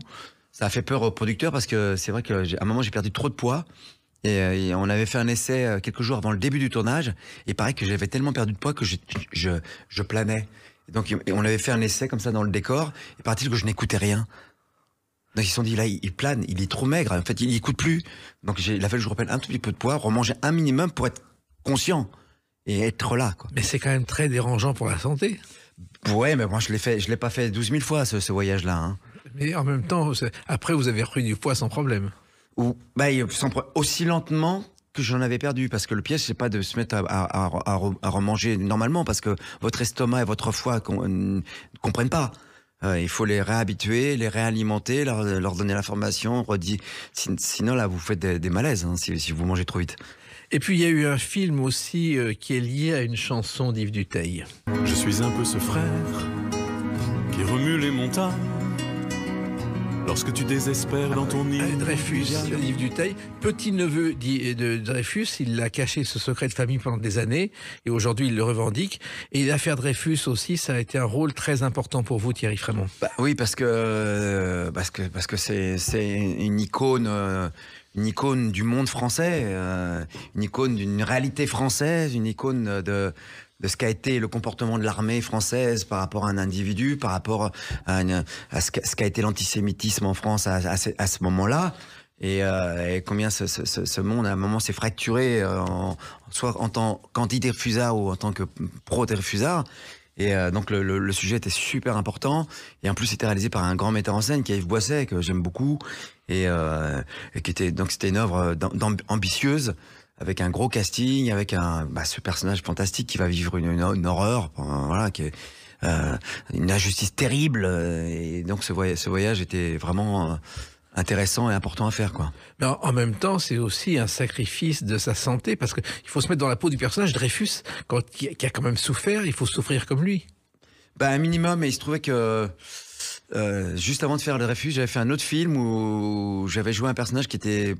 ça a fait peur aux producteurs parce que c'est vrai qu'à un moment j'ai perdu trop de poids. Et, euh, on avait fait un essai euh, quelques jours avant le début du tournage. Et pareil que j'avais tellement perdu de poids que je, planais. donc on avait fait un essai comme ça dans le décor. Et partir que je n'écoutais rien. Donc ils se sont dit là, il plane, il est trop maigre. En fait, il n'écoute plus. Donc il a fallu que je reprenne un tout petit peu de poids, remanger un minimum pour être conscient et être là. Mais c'est quand même très dérangeant pour la santé. Ouais, mais moi je l'ai fait, je l'ai pas fait 12 000 fois ce, voyage-là. Hein. Mais en même temps, après, vous avez repris du poids sans problème. Ou, bah, aussi lentement que j'en avais perdu parce que le piège c'est pas de se mettre à, remanger normalement parce que votre estomac et votre foie ne comprennent pas. Euh, il faut les réhabituer, les réalimenter, leur, donner l'information, redit. Sinon là vous faites des, malaises hein, si, vous mangez trop vite. Et puis il y a eu un film aussi euh, qui est lié à une chanson d'Yves Duteil. Je suis un peu ce frère qui remue les montagnes Lorsque tu désespères dans ton île. Ah, Dreyfus, le livre du Teil, petit-neveu euh, de Dreyfus, il a caché ce secret de famille pendant des années et aujourd'hui il le revendique. Et l'affaire Dreyfus aussi, ça a été un rôle très important pour vous, Thierry Frémont. Bah oui, parce que euh, parce que parce que c'est une icône. Euh, une icône du monde français, une icône d'une réalité française, une icône de, de ce qu'a été le comportement de l'armée française par rapport à un individu, par rapport à, ce qu'a été l'antisémitisme en France à, ce, moment-là. Et, euh, combien ce, monde à un moment s'est fracturé, euh, soit en tant qu'anti-Dreyfusard ou en tant que pro Et euh, donc le, sujet était super important. Et en plus, c'était réalisé par un grand metteur en scène, qui est Yves Boisset, que j'aime beaucoup, et, et, qui était donc c'était une œuvre ambitieuse avec un gros casting, avec un bah, ce personnage fantastique qui va vivre une, horreur, voilà, qui est, euh, une injustice terrible. Euh, et donc ce voyage, ce voyage était vraiment euh, intéressant et important à faire. Quoi. Mais en même temps, c'est aussi un sacrifice de sa santé, parce qu'il faut se mettre dans la peau du personnage Dreyfus, quand, qui, a quand même souffert, il faut souffrir comme lui. Bah, un minimum, et il se trouvait que... Euh, juste avant de faire le refuge, j'avais fait un autre film où j'avais joué un personnage qui était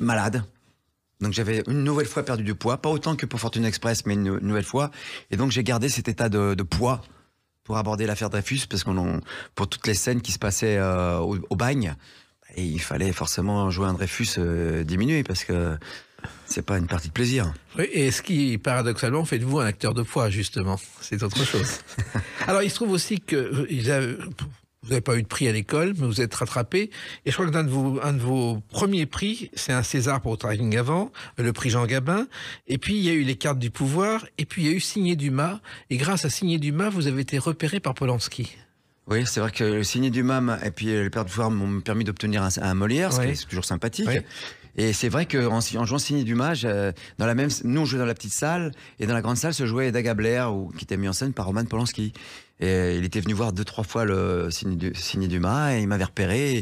malade, donc j'avais une nouvelle fois perdu du poids, pas autant que pour Fortune Express, mais une nouvelle fois. Et donc j'ai gardé cet état de, poids pour aborder l'affaire Dreyfus, parce qu'on pour toutes les scènes qui se passaient euh, au, bagne, et bah, il fallait forcément jouer un Dreyfus euh, diminué, parce que c'est pas une partie de plaisir. Oui, et ce qui, paradoxalement, fait de vous un acteur de poids, justement. C'est autre chose. Alors, il se trouve aussi que, vous n'avez pas eu de prix à l'école, mais vous êtes rattrapé. Et je crois que l'un de, vos, un de vos premiers prix, c'est un César pour Driving Avant, le prix Jean Gabin. Et puis, il y a eu les cartes du pouvoir, et puis il y a eu Signé Dumas. Et grâce à Signé Dumas, vous avez été repéré par Polanski. Oui, c'est vrai que le Signé Dumas et puis le Père de pouvoir m'ont permis d'obtenir un, Molière, ce qui est toujours sympathique. Et c'est vrai qu'en en, jouant Signé Dumas, dans la même, nous on jouait dans la petite salle et dans la grande salle se jouait Edda ou, qui était mis en scène par Roman Polanski. Et il était venu voir deux, trois fois le du Dumas et il m'avait repéré.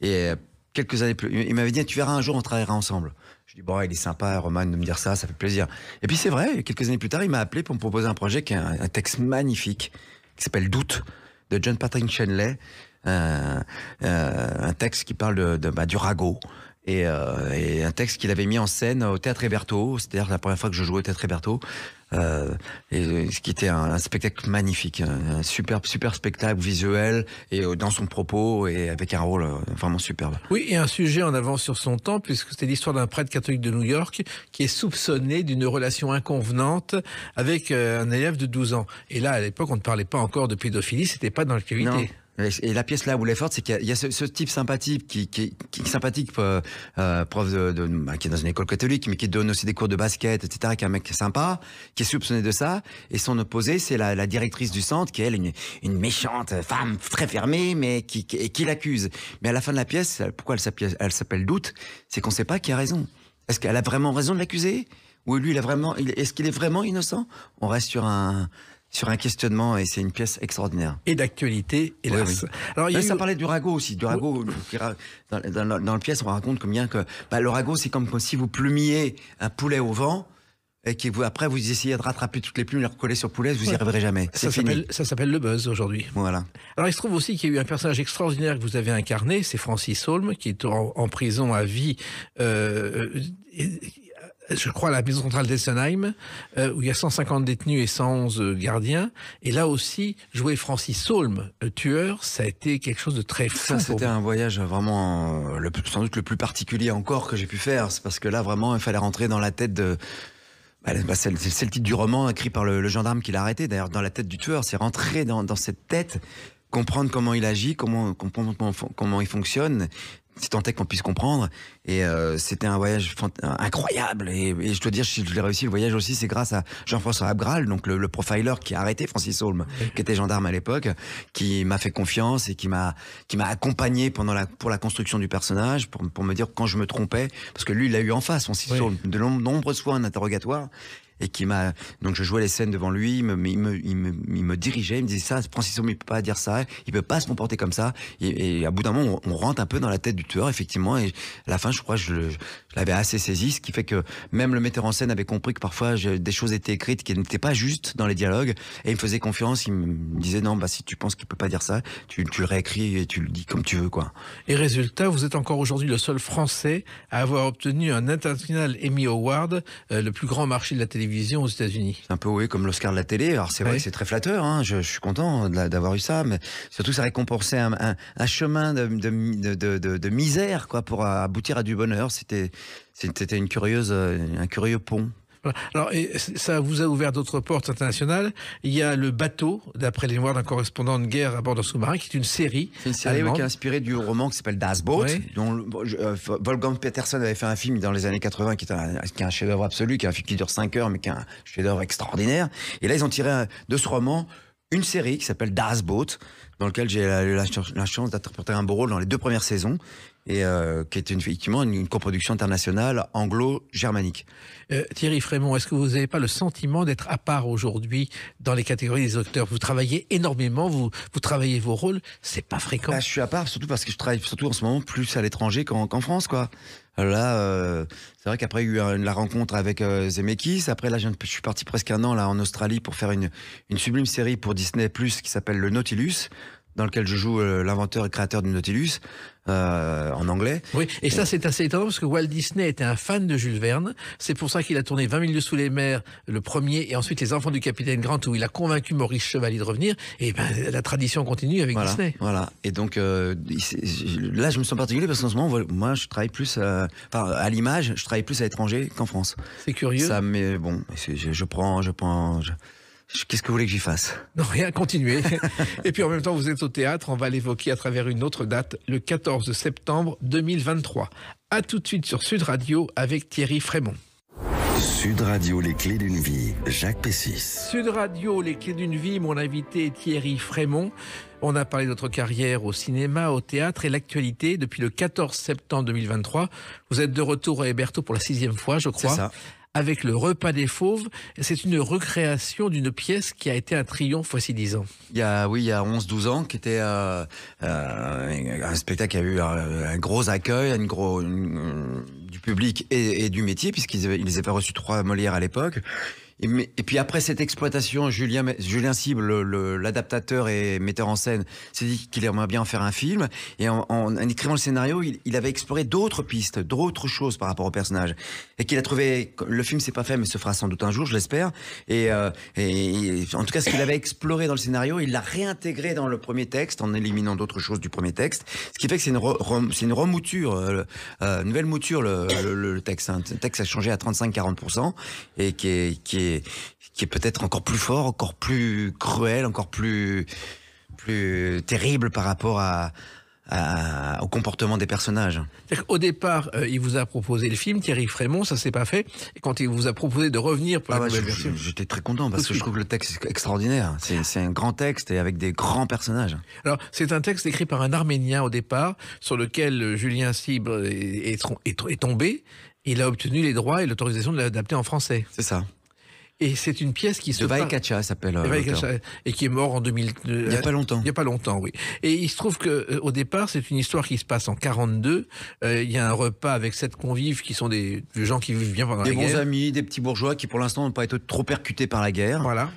Et, euh, quelques années plus, il m'avait dit ah, Tu verras un jour, on travaillera ensemble. Je dis Bon, il est sympa, Roman, de me dire ça, ça fait plaisir. Et puis c'est vrai, quelques années plus tard, il m'a appelé pour me proposer un projet qui est un, texte magnifique qui s'appelle Doute de John Patrick Chenley. Euh, euh, un texte qui parle de, bah, du ragot, et, et, un texte qu'il avait mis en scène au Théâtre Héberto, c'est-à-dire la première fois que je jouais au Théâtre Héberto, euh, et, euh, ce qui était un, spectacle magnifique, un, super, super spectacle visuel et euh, dans son propos et avec un rôle vraiment superbe. Oui, et un sujet en avance sur son temps puisque c'était l'histoire d'un prêtre catholique de New York qui est soupçonné d'une relation inconvenante avec un élève de 12 ans. Et là, à l'époque, on ne parlait pas encore de pédophilie, c'était pas dans l'actualité et la pièce là où elle est forte, c'est qu'il y a ce, type sympathique qui, qui, sympathique, euh, euh, prof de, bah, qui est dans une école catholique, mais qui donne aussi des cours de basket, etc. Qui est un mec sympa, qui est soupçonné de ça. Et son opposé, c'est la, directrice du centre, qui est elle une, méchante femme très fermée, mais qui, qui l'accuse. Mais à la fin de la pièce, pourquoi elle s'appelle Doute, c'est qu'on ne sait pas qui a raison. Est-ce qu'elle a vraiment raison de l'accuser ou lui, il a vraiment, est-ce qu'il est vraiment innocent On reste sur un, sur un questionnement et c'est une pièce extraordinaire. Et d'actualité, hélas. Alors, ça parlait du ragot aussi, oh. Dans, dans, pièce, on raconte combien que bah, le ragot, c'est comme si vous plumiez un poulet au vent et que vous, après vous essayez de rattraper toutes les plumes, les recoller sur poulet, vous n'y arriverez jamais. Ça s'appelle, ça s'appelle le buzz aujourd'hui. Voilà. Alors il se trouve aussi qu'il y a eu un personnage extraordinaire que vous avez incarné, c'est Francis Holm, qui est en, prison à vie. Euh, euh, je crois, à la maison centrale d'Essenheim, euh, où il y a 150 détenus et 111 euh, gardiens. Et là aussi, jouer Francis Saulme, le tueur, ça a été quelque chose de très fou. c'était un voyage vraiment, euh, sans doute le plus particulier encore que j'ai pu faire. C'est parce que là, vraiment, il fallait rentrer dans la tête de, bah, bah, c'est le titre du roman écrit par le, gendarme qui l'a arrêté. D'ailleurs, dans la tête du tueur, c'est rentrer dans, cette tête, comprendre comment il agit, comment, comment, comment il fonctionne, si tant est qu'on puisse comprendre. Et euh, c'était un voyage incroyable. Et, je dois dire, si je l'ai réussi, le voyage aussi, c'est grâce à Jean-François Abgral, donc le, profiler qui a arrêté Francis Holm, qui était gendarme à l'époque, qui m'a fait confiance et qui m'a qui m'a accompagné pendant la pour la construction du personnage, pour, me dire quand je me trompais, parce que lui, il l'a eu en face, Francis de nombreuses fois en interrogatoire et qui m'a donc je jouais les scènes devant lui, il me, il me, dirigeait, il me disait ça, Francis il peut pas dire ça, il peut pas se comporter comme ça. Et, à bout d'un moment, on, rentre un peu dans la tête du tueur, effectivement. Et à la fin, je crois, je, je l'avais assez saisi, ce qui fait que même le metteur en scène avait compris que parfois des choses étaient écrites qui n'étaient pas justes dans les dialogues, et il me faisait confiance, il me disait non, bah si tu penses qu'il peut pas dire ça, tu, le réécris et tu le dis comme tu veux, quoi. Et résultat, vous êtes encore aujourd'hui le seul Français à avoir obtenu un International Emmy Award, euh, le plus grand marché de la télévision aux États-Unis. Un peu, oui, comme l'Oscar de la télé. Alors, c'est vrai c'est très flatteur. Hein. Je, suis content d'avoir eu ça, mais surtout, ça récompensait un, chemin de, de, misère quoi, pour aboutir à du bonheur. C'était une curieuse, un curieux pont. Alors, ça vous a ouvert d'autres portes internationales. Il y a Le Bateau, d'après les noirs, d'un correspondant de guerre à bord d'un sous-marin, qui est une série. C'est inspirée du roman qui s'appelle Das Boot, dont euh, Wolfgang Peterson avait fait un film dans les années 80 qui est un, chef-d'œuvre absolu, qui est un film qui dure 5 heures, mais qui est un chef-d'œuvre extraordinaire. Et là, ils ont tiré de ce roman une série qui s'appelle Das Boot, dans lequel j'ai eu la, chance d'interpréter un beau rôle dans les deux premières saisons, et euh, qui est une, effectivement une, coproduction internationale anglo-germanique. Euh, Thierry Frémont, est-ce que vous n'avez pas le sentiment d'être à part aujourd'hui dans les catégories des acteurs Vous travaillez énormément, vous, vous travaillez vos rôles, c'est pas fréquent. Bah, je suis à part, surtout parce que je travaille surtout en ce moment plus à l'étranger qu'en France, quoi. Là, euh, c'est vrai qu'après, il y a eu la rencontre avec Zemeckis. Après, là, je suis parti presque un an là en Australie pour faire une, une sublime série pour Disney Plus qui s'appelle Le Nautilus, dans lequel je joue euh, l'inventeur et créateur du Nautilus euh, en anglais. Oui, et ça c'est assez étonnant parce que Walt Disney était un fan de Jules Verne. C'est pour ça qu'il a tourné 20 lieues sous les mers le premier et ensuite Les Enfants du Capitaine Grant où il a convaincu Maurice Chevalier de revenir. Et ben la tradition continue avec Disney. Voilà. Et donc euh, là je me sens particulier parce qu'en ce moment moi je travaille plus à, enfin, à l'image, je travaille plus à l'étranger qu'en France. C'est curieux. Ça mais bon, je, prends, je prends. Qu'est-ce que vous voulez que j'y fasse Non, rien, continuez. et puis en même temps, vous êtes au théâtre, on va l'évoquer à travers une autre date, le 14 septembre 2023. A tout de suite sur Sud Radio avec Thierry Frémont. Sud Radio, les clés d'une vie, Jacques Pessis. Sud Radio, les clés d'une vie, mon invité Thierry Frémont. On a parlé de votre carrière au cinéma, au théâtre et l'actualité. Depuis le 14 septembre 2023, vous êtes de retour à Héberto pour la sixième fois, je crois. C'est ça avec le repas des fauves. C'est une recréation d'une pièce qui a été un triomphe voici 10 ans. Il y a, oui, il y a 11-12 ans, qui était euh, euh, un spectacle qui a eu un, gros accueil, une gros, euh, du public et, du métier, puisqu'ils avaient, pas reçu trois Molières à l'époque. Et, puis après cette exploitation, Julien, Julien Cible, l'adaptateur et metteur en scène, s'est dit qu'il aimerait bien faire un film. Et en, écrivant le scénario, il, avait exploré d'autres pistes, d'autres choses par rapport au personnage. Et qu'il a trouvé, le film s'est pas fait, mais se fera sans doute un jour, je l'espère. Euh, et, et, en tout cas, ce qu'il avait exploré dans le scénario, il l'a réintégré dans le premier texte en éliminant d'autres choses du premier texte. Ce qui fait que c'est une, remouture une remouture, euh, euh, nouvelle mouture le, le, texte. Hein. texte a changé à 35-40% et qui est qui est peut-être encore plus fort, encore plus cruel, encore plus, plus terrible par rapport à, au comportement des personnages. Au départ, euh, il vous a proposé le film, Thierry Frémont, ça s'est pas fait. Et quand il vous a proposé de revenir pour ah version... j'étais très content parce que je trouve le texte extraordinaire. C'est un grand texte et avec des grands personnages. Alors, c'est un texte écrit par un Arménien au départ, sur lequel euh, Julien Cibre est tombé. Il a obtenu les droits et l'autorisation de l'adapter en français. C'est ça. Et c'est une pièce qui se. Vae s'appelle s'appelle. Euh, et qui est mort en 2000. Euh, il n'y a pas longtemps. Il n'y a pas longtemps, oui. Et il se trouve que euh, au départ, c'est une histoire qui se passe en 42. il y a un repas avec sept convives qui sont des, gens qui vivent bien pendant la guerre. Des bons amis, des petits bourgeois qui, pour l'instant, n'ont pas été trop percutés par la guerre. Voilà.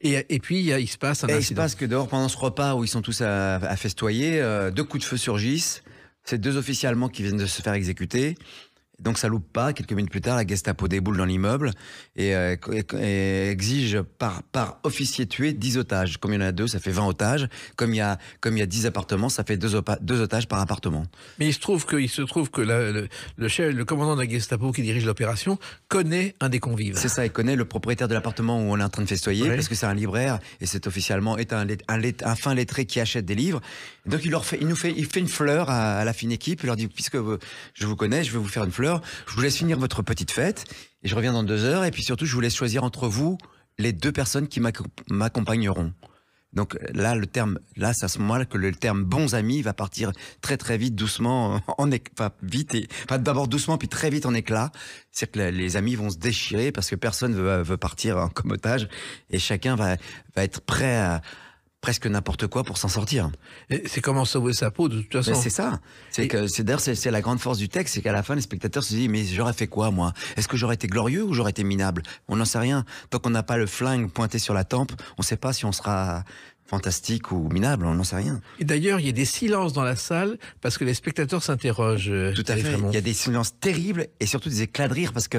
Et, et, puis, il, se passe un et Il se passe que dehors, pendant ce repas où ils sont tous à, festoyer, deux coups de feu surgissent. C'est deux officiers allemands qui viennent de se faire exécuter. Donc ça loupe pas. Quelques minutes plus tard, la Gestapo déboule dans l'immeuble et, euh, exige par, par officier tué 10 otages. Comme il y en a deux, ça fait 20 otages. Comme il y a, comme il y a 10 appartements, ça fait 2, deux otages par appartement. Mais il se trouve que, se trouve que le, chef, le commandant de la Gestapo qui dirige l'opération connaît un des convives. C'est ça, il connaît le propriétaire de l'appartement où on est en train de festoyer parce que c'est un libraire et c'est officiellement est un, un, fin lettré qui achète des livres. Donc il, leur fait, il nous fait, il fait une fleur à la fine équipe. Il leur dit, puisque euh, je vous connais, je vais vous faire une fleur je vous laisse finir votre petite fête et je reviens dans deux heures. Et puis surtout, je vous laisse choisir entre vous les deux personnes qui m'accompagneront. Donc là, le terme, là, ça à ce moment-là que le terme bons amis va partir très très vite, doucement, en vite et d'abord doucement puis très vite en éclat. C'est que les amis vont se déchirer parce que personne veut, veut partir en commotage et chacun va, va être prêt à, presque n'importe quoi pour s'en sortir. C'est comment sauver sa peau de toute façon. c'est ça. C'est que c'est d'ailleurs c'est la grande force du texte, c'est qu'à la fin les spectateurs se disent mais j'aurais fait quoi moi Est-ce que j'aurais été glorieux ou j'aurais été minable On n'en sait rien. Tant qu'on n'a pas le flingue pointé sur la tempe, on ne sait pas si on sera fantastique ou minable, on n'en sait rien. Et d'ailleurs, il y a des silences dans la salle parce que les spectateurs s'interrogent. Euh, Tout à fait. Il y a des silences terribles et surtout des éclats de rire parce que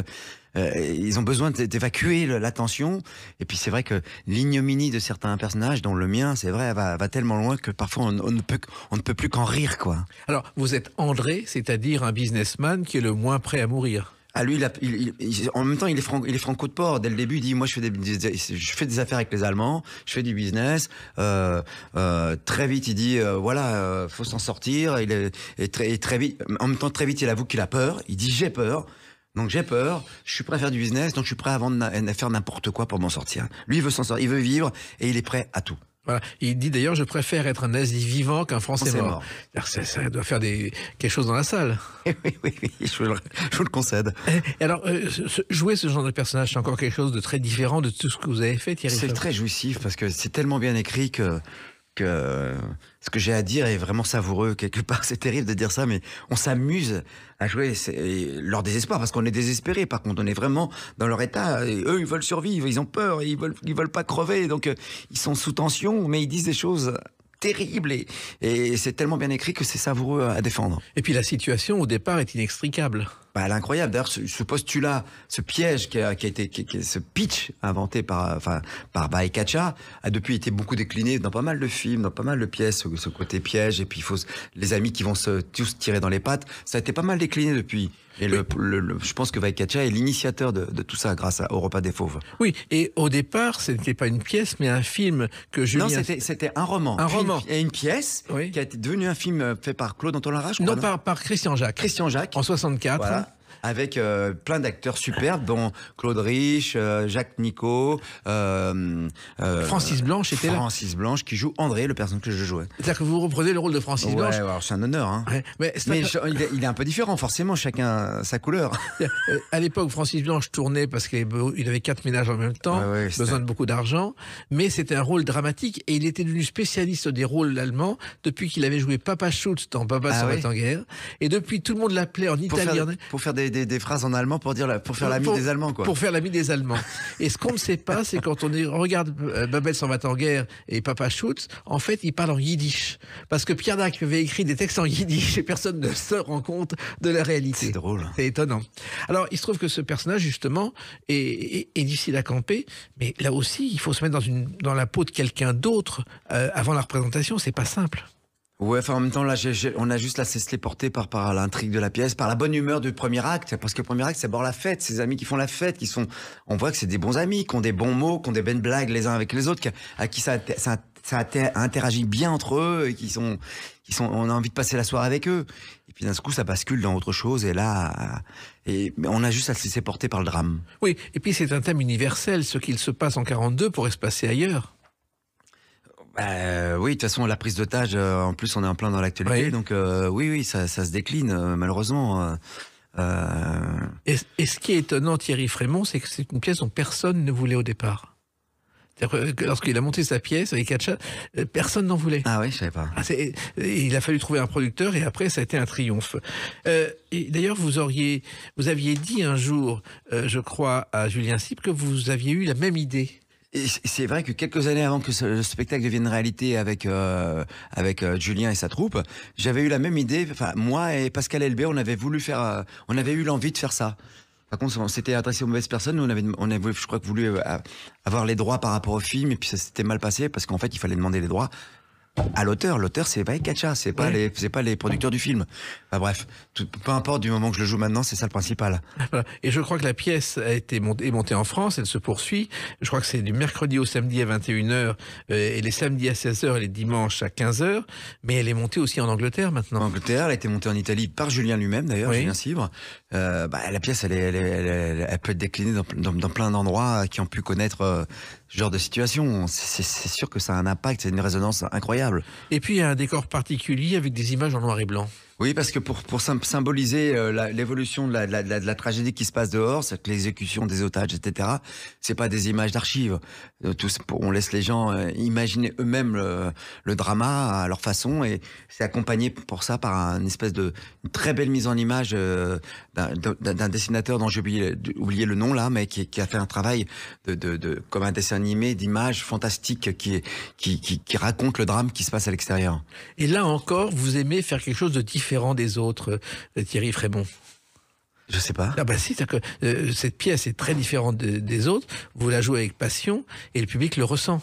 euh, ils ont besoin d'évacuer l'attention. Et puis c'est vrai que l'ignominie de certains personnages, dont le mien, c'est vrai, va, tellement loin que parfois on, ne, peut, on ne peut plus qu'en rire, quoi. Alors, vous êtes André, c'est-à-dire un businessman qui est le moins prêt à mourir. Ah, lui, en même temps, il est, franco, il est franco de port. Dès le début, il dit moi, je fais des, affaires avec les Allemands, je fais du business. Euh, euh, très vite, il dit euh, voilà, faut s'en sortir. Il est, très, très vite, en même temps, très vite, il avoue qu'il a peur. Il dit j'ai peur. Donc j'ai peur, je suis prêt à faire du business, donc je suis prêt à, vendre, à faire n'importe quoi pour m'en sortir. Lui, il veut s'en sortir, il veut vivre et il est prêt à tout. Il dit d'ailleurs, je préfère être un nazi vivant qu'un Français mort. mort. ça, doit faire des... quelque chose dans la salle. oui, oui, oui, je, le, le concède. Eh, alors, euh, jouer ce genre de personnage, c'est encore quelque chose de très différent de tout ce que vous avez fait, Thierry. C'est très jouissif parce que c'est tellement bien écrit que que ce que j'ai à dire est vraiment savoureux quelque part. C'est terrible de dire ça, mais on s'amuse à jouer leur désespoir parce qu'on est désespéré. Par contre, on est vraiment dans leur état. eux, ils veulent survivre, ils ont peur, ils veulent, ils veulent pas crever, donc euh, ils sont sous tension, mais ils disent des choses terribles et c'est tellement bien écrit que c'est savoureux à défendre. Et puis la situation au départ est inextricable bah, elle est incroyable. D'ailleurs, ce, postulat, ce piège qui a, qui a été, ce pitch inventé par, enfin, par a depuis été beaucoup décliné dans pas mal de films, dans pas mal de pièces, ce, ce côté piège. Et puis, il faut les amis qui vont se tous tirer dans les pattes. Ça a été pas mal décliné depuis. Et le, je pense que Vaikacha est l'initiateur de, de, tout ça grâce à, au repas des fauves. Oui, et au départ, ce n'était pas une pièce, mais un film que Julien... Non, c'était un roman. Un roman. Et une pièce oui. qui a été devenu un film euh, fait par Claude Antonin Rage. Non, par, par Christian Jacques. Christian Jacques. En 64. Voilà avec euh, plein d'acteurs superbes, dont Claude Rich, euh, Jacques Nico, euh, Francis Blanche était là. Francis Blanche qui joue André, le personnage que je jouais. C'est-à-dire que vous reprenez le rôle de Francis Blanche. Ouais, c'est un honneur. Hein. mais, il, est, un peu différent, forcément, chacun sa couleur. à l'époque, Francis Blanche tournait parce qu'il avait quatre ménages en même temps, besoin de beaucoup d'argent, mais c'était un rôle dramatique et il était devenu spécialiste des rôles allemands depuis qu'il avait joué Papa Schultz dans Papa ah, en guerre. Et depuis, tout le monde l'appelait en italien. pour faire des des, phrases en allemand pour, dire, pour faire l'ami des Allemands. Pour faire l'ami des Allemands. Et ce qu'on ne sait pas, c'est quand on regarde euh, Babel s'en va en guerre et Papa Schutz, en fait, il parle en yiddish. Parce que Pierre Dac avait écrit des textes en yiddish et personne ne se rend compte de la réalité. C'est drôle. C'est étonnant. Alors, il se trouve que ce personnage, justement, est, est, difficile à camper, mais là aussi, il faut se mettre dans, la peau de quelqu'un d'autre euh, avant la représentation. C'est pas simple. Ouais, enfin en même temps, là, on a juste laissé les porter par, par l'intrigue de la pièce, par la bonne humeur du premier acte, parce que le premier acte, c'est bord la fête, ces amis qui font la fête, qui sont, on voit que c'est des bons amis, qui ont des bons mots, qui ont des belles blagues les uns avec les autres, à qui ça, interagit bien entre eux et qui sont, qui sont, on a envie de passer la soirée avec eux. Et puis d'un coup, ça bascule dans autre chose, et là, on a juste à se laisser porter par le drame. Oui, et puis c'est un thème universel, ce qu'il se passe en 42 pourrait se passer ailleurs. Bah, euh, oui, de toute façon, la prise d'otage, euh, en plus, on est en plein dans l'actualité. Donc, euh, oui, oui, ça, se décline, malheureusement. Et, ce qui est étonnant, Thierry Frémont, c'est que c'est une pièce dont personne ne voulait au départ. Lorsqu'il a monté sa pièce avec Katja, personne n'en voulait. Ah oui, je savais pas. Ah, il a fallu trouver un producteur et après, ça a été un triomphe. D'ailleurs, vous auriez, vous aviez dit un jour, je crois, à Julien sip que vous aviez eu la même idée c'est vrai que quelques années avant que ce spectacle devienne réalité avec, euh, avec euh, Julien et sa troupe, j'avais eu la même idée. Enfin, moi et Pascal Elbé, on avait voulu faire, euh, on avait eu l'envie de faire ça. Par contre, on s'était adressé aux mauvaises personnes. on avait, on avait, je crois, voulu avoir les droits par rapport au film, et puis ça s'était mal passé parce qu'en fait, il fallait demander les droits à l'auteur. L'auteur, c'est pas c'est pas les, c'est pas les producteurs du film. Bah bref, peu importe du moment que je le joue maintenant, c'est ça le principal. Et je crois que la pièce a été montée, est montée en France, elle se poursuit. Je crois que c'est du mercredi au samedi à 21h euh, et les samedis à 16h et les dimanches à 15h. Mais elle est montée aussi en Angleterre maintenant. En Angleterre, elle a été montée en Italie par Julien lui-même d'ailleurs, Julien Cibre. Euh, bah, la pièce, elle, elle, peut être déclinée dans, plein d'endroits qui ont pu connaître. Euh, ce genre de situation. C'est sûr que ça a un impact, c'est une résonance incroyable. Et puis il y a un décor particulier avec des images en noir et blanc. Oui, parce que pour, pour symboliser euh, l'évolution de, de la, tragédie qui se passe dehors, c'est l'exécution des otages, etc., c'est pas des images d'archives. Euh, on laisse les gens euh, imaginer eux-mêmes le, drama à leur façon, et c'est accompagné pour ça par une espèce de très belle mise en image d'un dessinateur dont j'ai oublié, le nom là, mais qui, a fait un travail de, de comme un dessin animé d'images fantastiques qui, qui, qui, qui raconte le drame qui se passe à l'extérieur. Et là encore, vous aimez faire quelque chose de différent différent des autres, euh, Thierry Frémont je sais pas. Ah bah euh, cette pièce est très différente des autres. Vous la jouez avec passion et le public le ressent.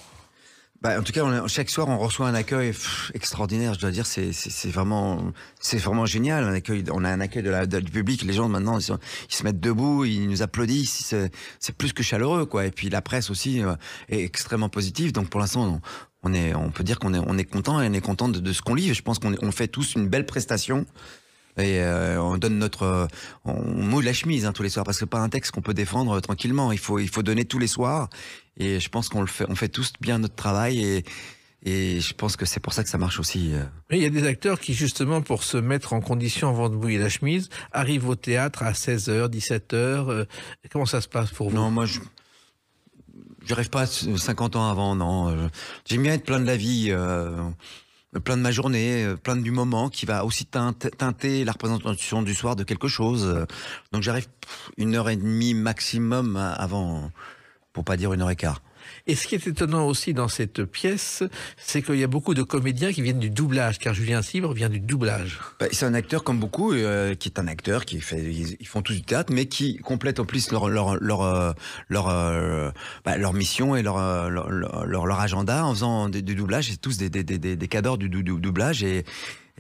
Bah, en tout cas, chaque soir, on reçoit un accueil extraordinaire. Je dois dire, c'est vraiment, c'est vraiment génial. Un accueil, on a un accueil de la, du public. Les gens maintenant, ils, se mettent debout, ils nous applaudissent. C'est plus que chaleureux, quoi. Et puis la presse aussi euh, est extrêmement positive. Donc pour l'instant, on on est, on peut dire qu'on est, on est content et on est content de, ce qu'on lit. Je pense qu'on fait tous une belle prestation et euh, on donne notre euh, on mouille la chemise hein, tous les soirs parce que pas un texte qu'on peut défendre euh, tranquillement il faut il faut donner tous les soirs et je pense qu'on le fait on fait tous bien notre travail et et je pense que c'est pour ça que ça marche aussi. Mais il y a des acteurs qui, justement, pour se mettre en condition avant de mouiller la chemise, arrivent au théâtre à 16h, 17h. Comment ça se passe pour vous Non, moi, je, je rêve pas 50 ans avant, non. J'aime bien être plein de la vie, euh, plein de ma journée, euh, plein du moment qui va aussi teinter la représentation du soir de quelque chose. Donc j'arrive une heure et demie maximum avant, pour pas dire une heure et quart. Et ce qui est étonnant aussi dans cette pièce, c'est qu'il y a beaucoup de comédiens qui viennent du doublage, car Julien Cibre vient du doublage. Bah, c'est un acteur comme beaucoup, euh, qui est un acteur qui fait, ils font tous du théâtre, mais qui complètent en plus leur leur leur euh, euh, bah, leur, mission et leur leur, leur agenda en faisant du, doublage. C'est tous des des, des, cadors du, du doublage et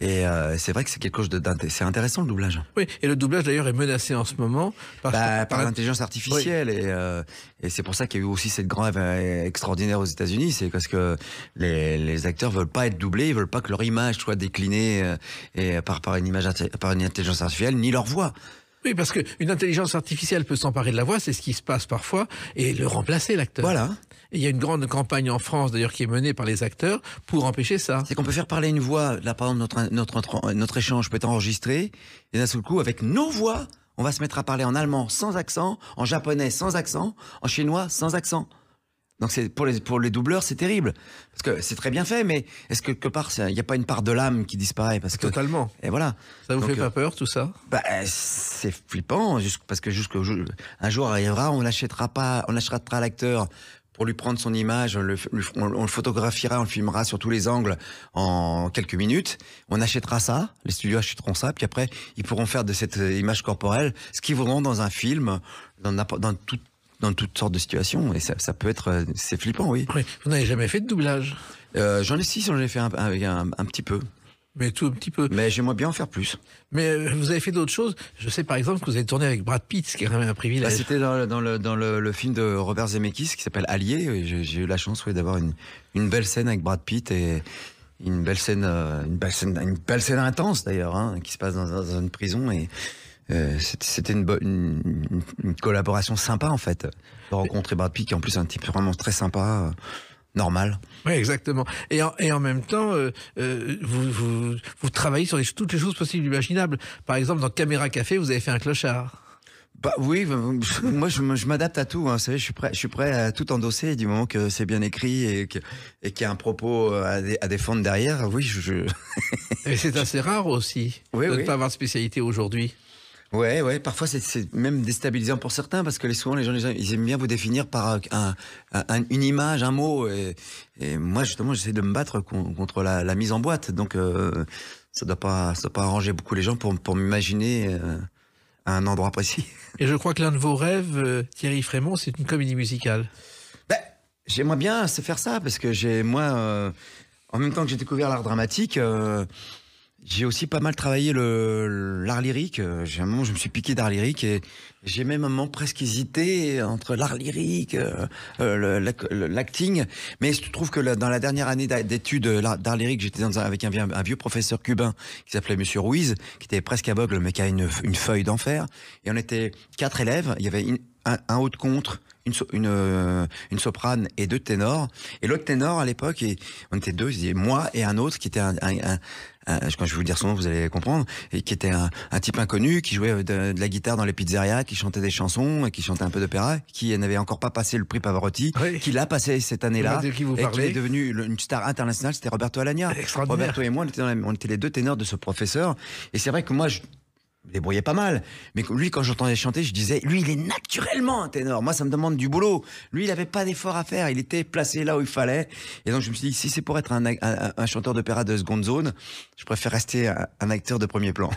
et euh, c'est vrai que c'est quelque chose de c'est intéressant le doublage. Oui, et le doublage d'ailleurs est menacé en ce moment par, bah, par l'intelligence artificielle et, euh, et c'est pour ça qu'il y a eu aussi cette grève euh, extraordinaire aux États-Unis, c'est parce que les, les, acteurs veulent pas être doublés, ils veulent pas que leur image soit déclinée et par par une image par une intelligence artificielle ni leur voix. Oui, parce qu'une intelligence artificielle peut s'emparer de la voix, c'est ce qui se passe parfois, et le remplacer, l'acteur. Voilà il y a une grande campagne en France, d'ailleurs, qui est menée par les acteurs pour empêcher ça. C'est qu'on peut faire parler une voix. Là, par exemple, notre, notre, notre échange peut être enregistré. Et d'un seul coup, avec nos voix, on va se mettre à parler en allemand sans accent, en japonais sans accent, en chinois sans accent. Donc c'est pour les pour les doubleurs, c'est terrible parce que c'est très bien fait, mais est-ce que quelque part il n'y a pas une part de l'âme qui disparaît parce que totalement. Et voilà. Ça vous fait euh, pas peur tout ça bah, euh, c'est flippant parce que un jour arrivera, on n'achètera pas, on achètera l'acteur on lui prendre son image, on le, photographiera, on le filmera sur tous les angles en quelques minutes. On achètera ça, les studios achèteront ça, puis après, ils pourront faire de cette euh, image corporelle ce qu'ils voudront dans un film, dans, toutes sortes de situations. Et ça, peut être, euh, c'est flippant, oui. Vous n'avez jamais fait de doublage euh, J'en ai six, j'en ai fait un petit peu mais tout un petit peu. Mais j'aimerais bien en faire plus. Mais euh, vous avez fait d'autres choses. Je sais par exemple que vous avez tourné avec Brad Pitt, ce qui est quand même un privilège. Bah, c'était dans, le, dans le, film de Robert Zemeckis qui s'appelle Allié. J'ai eu la chance d'avoir une, une belle scène avec Brad Pitt et une belle scène, euh, une belle scène, une belle scène intense d'ailleurs, hein, qui se passe dans, dans une prison et. Euh, c'était une, une, une, collaboration sympa en fait. De rencontrer Brad Pitt, qui est en plus un type vraiment très sympa normal. Oui, exactement. Et en, même temps, euh, euh, vous, travaillez sur toutes les choses possibles imaginables. Par exemple, dans Caméra Café, vous avez fait un clochard. Bah oui, moi je, m'adapte à tout. Hein. Vous savez, je suis prêt, je suis prêt à tout endosser du moment que c'est bien écrit et qu'il y a un propos euh, à, défendre derrière. Oui, je. c'est assez rare aussi de ne pas avoir de spécialité aujourd'hui. Ouais, ouais. Parfois, c'est même déstabilisant pour certains parce que souvent, les gens, ils aiment bien vous définir par une image, un mot. Et, moi, justement, j'essaie de me battre contre la, mise en boîte. Donc, euh, ça ne doit, pas, ça pas arranger beaucoup les gens pour, m'imaginer à euh, un endroit précis. Et je crois que l'un de vos rêves, euh, Thierry Frémont, c'est une comédie musicale. Ben, J'aimerais bien se faire ça parce que j'ai moi, en même temps que j'ai découvert l'art dramatique, j'ai aussi pas mal travaillé le, l'art lyrique. Euh, j'ai un moment, je me suis piqué d'art lyrique et j'ai même un moment presque hésité entre l'art lyrique, euh, euh, l'acting. Mais je trouve que dans la dernière année d'études d'art lyrique, j'étais avec un, vieux professeur cubain qui s'appelait Monsieur Ruiz, qui était presque aveugle mais qui a une, feuille d'enfer. Et on était quatre élèves. Il y avait un, haut de contre, une, une, une, soprane et deux ténors. Et l'autre ténor, à l'époque, on était deux, moi et un autre qui était un, un, euh, quand je vais vous dire son vous allez comprendre, et qui était un, type inconnu, qui jouait de, la guitare dans les pizzerias, qui chantait des chansons, et qui chantait un peu d'opéra, qui n'avait encore pas passé le prix Pavarotti, qui l'a passé cette année-là, et qui est devenu une star internationale, c'était Roberto Alagna. Roberto et moi, on était, les deux ténors de ce professeur, et c'est vrai que moi, débrouillait pas mal. Mais lui, quand j'entendais chanter, je disais, lui, il est naturellement un ténor. Moi, ça me demande du boulot. Lui, il n'avait pas d'effort à faire. Il était placé là où il fallait. Et donc, je me suis dit, si c'est pour être un, un, chanteur d'opéra de seconde zone, je préfère rester un, acteur de premier plan.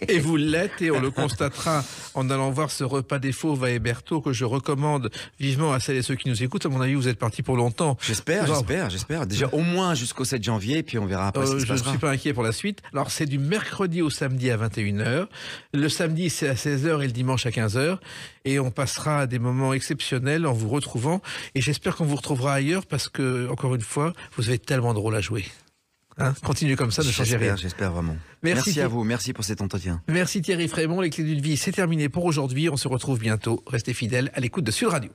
et vous l'êtes, et on le constatera en allant voir ce repas des va et que je recommande vivement à celles et ceux qui nous écoutent. À mon avis, vous êtes parti pour longtemps. J'espère, j'espère, j'espère. Déjà, au moins jusqu'au 7 janvier, puis on verra après euh, Je ne suis pas inquiet pour la suite. Alors, c'est du mercredi au samedi à 21h. Le samedi, c'est à 16h et le dimanche à 15h. Et on passera des moments exceptionnels en vous retrouvant. Et j'espère qu'on vous retrouvera ailleurs parce que, encore une fois, vous avez tellement de rôles à jouer. Hein, continuez comme ça, ne changez rien. J'espère vraiment. Merci, à vous, merci pour cet entretien. Merci Thierry Frémont, les clés d'une vie, c'est terminé pour aujourd'hui. On se retrouve bientôt. Restez fidèles à l'écoute de Sud Radio.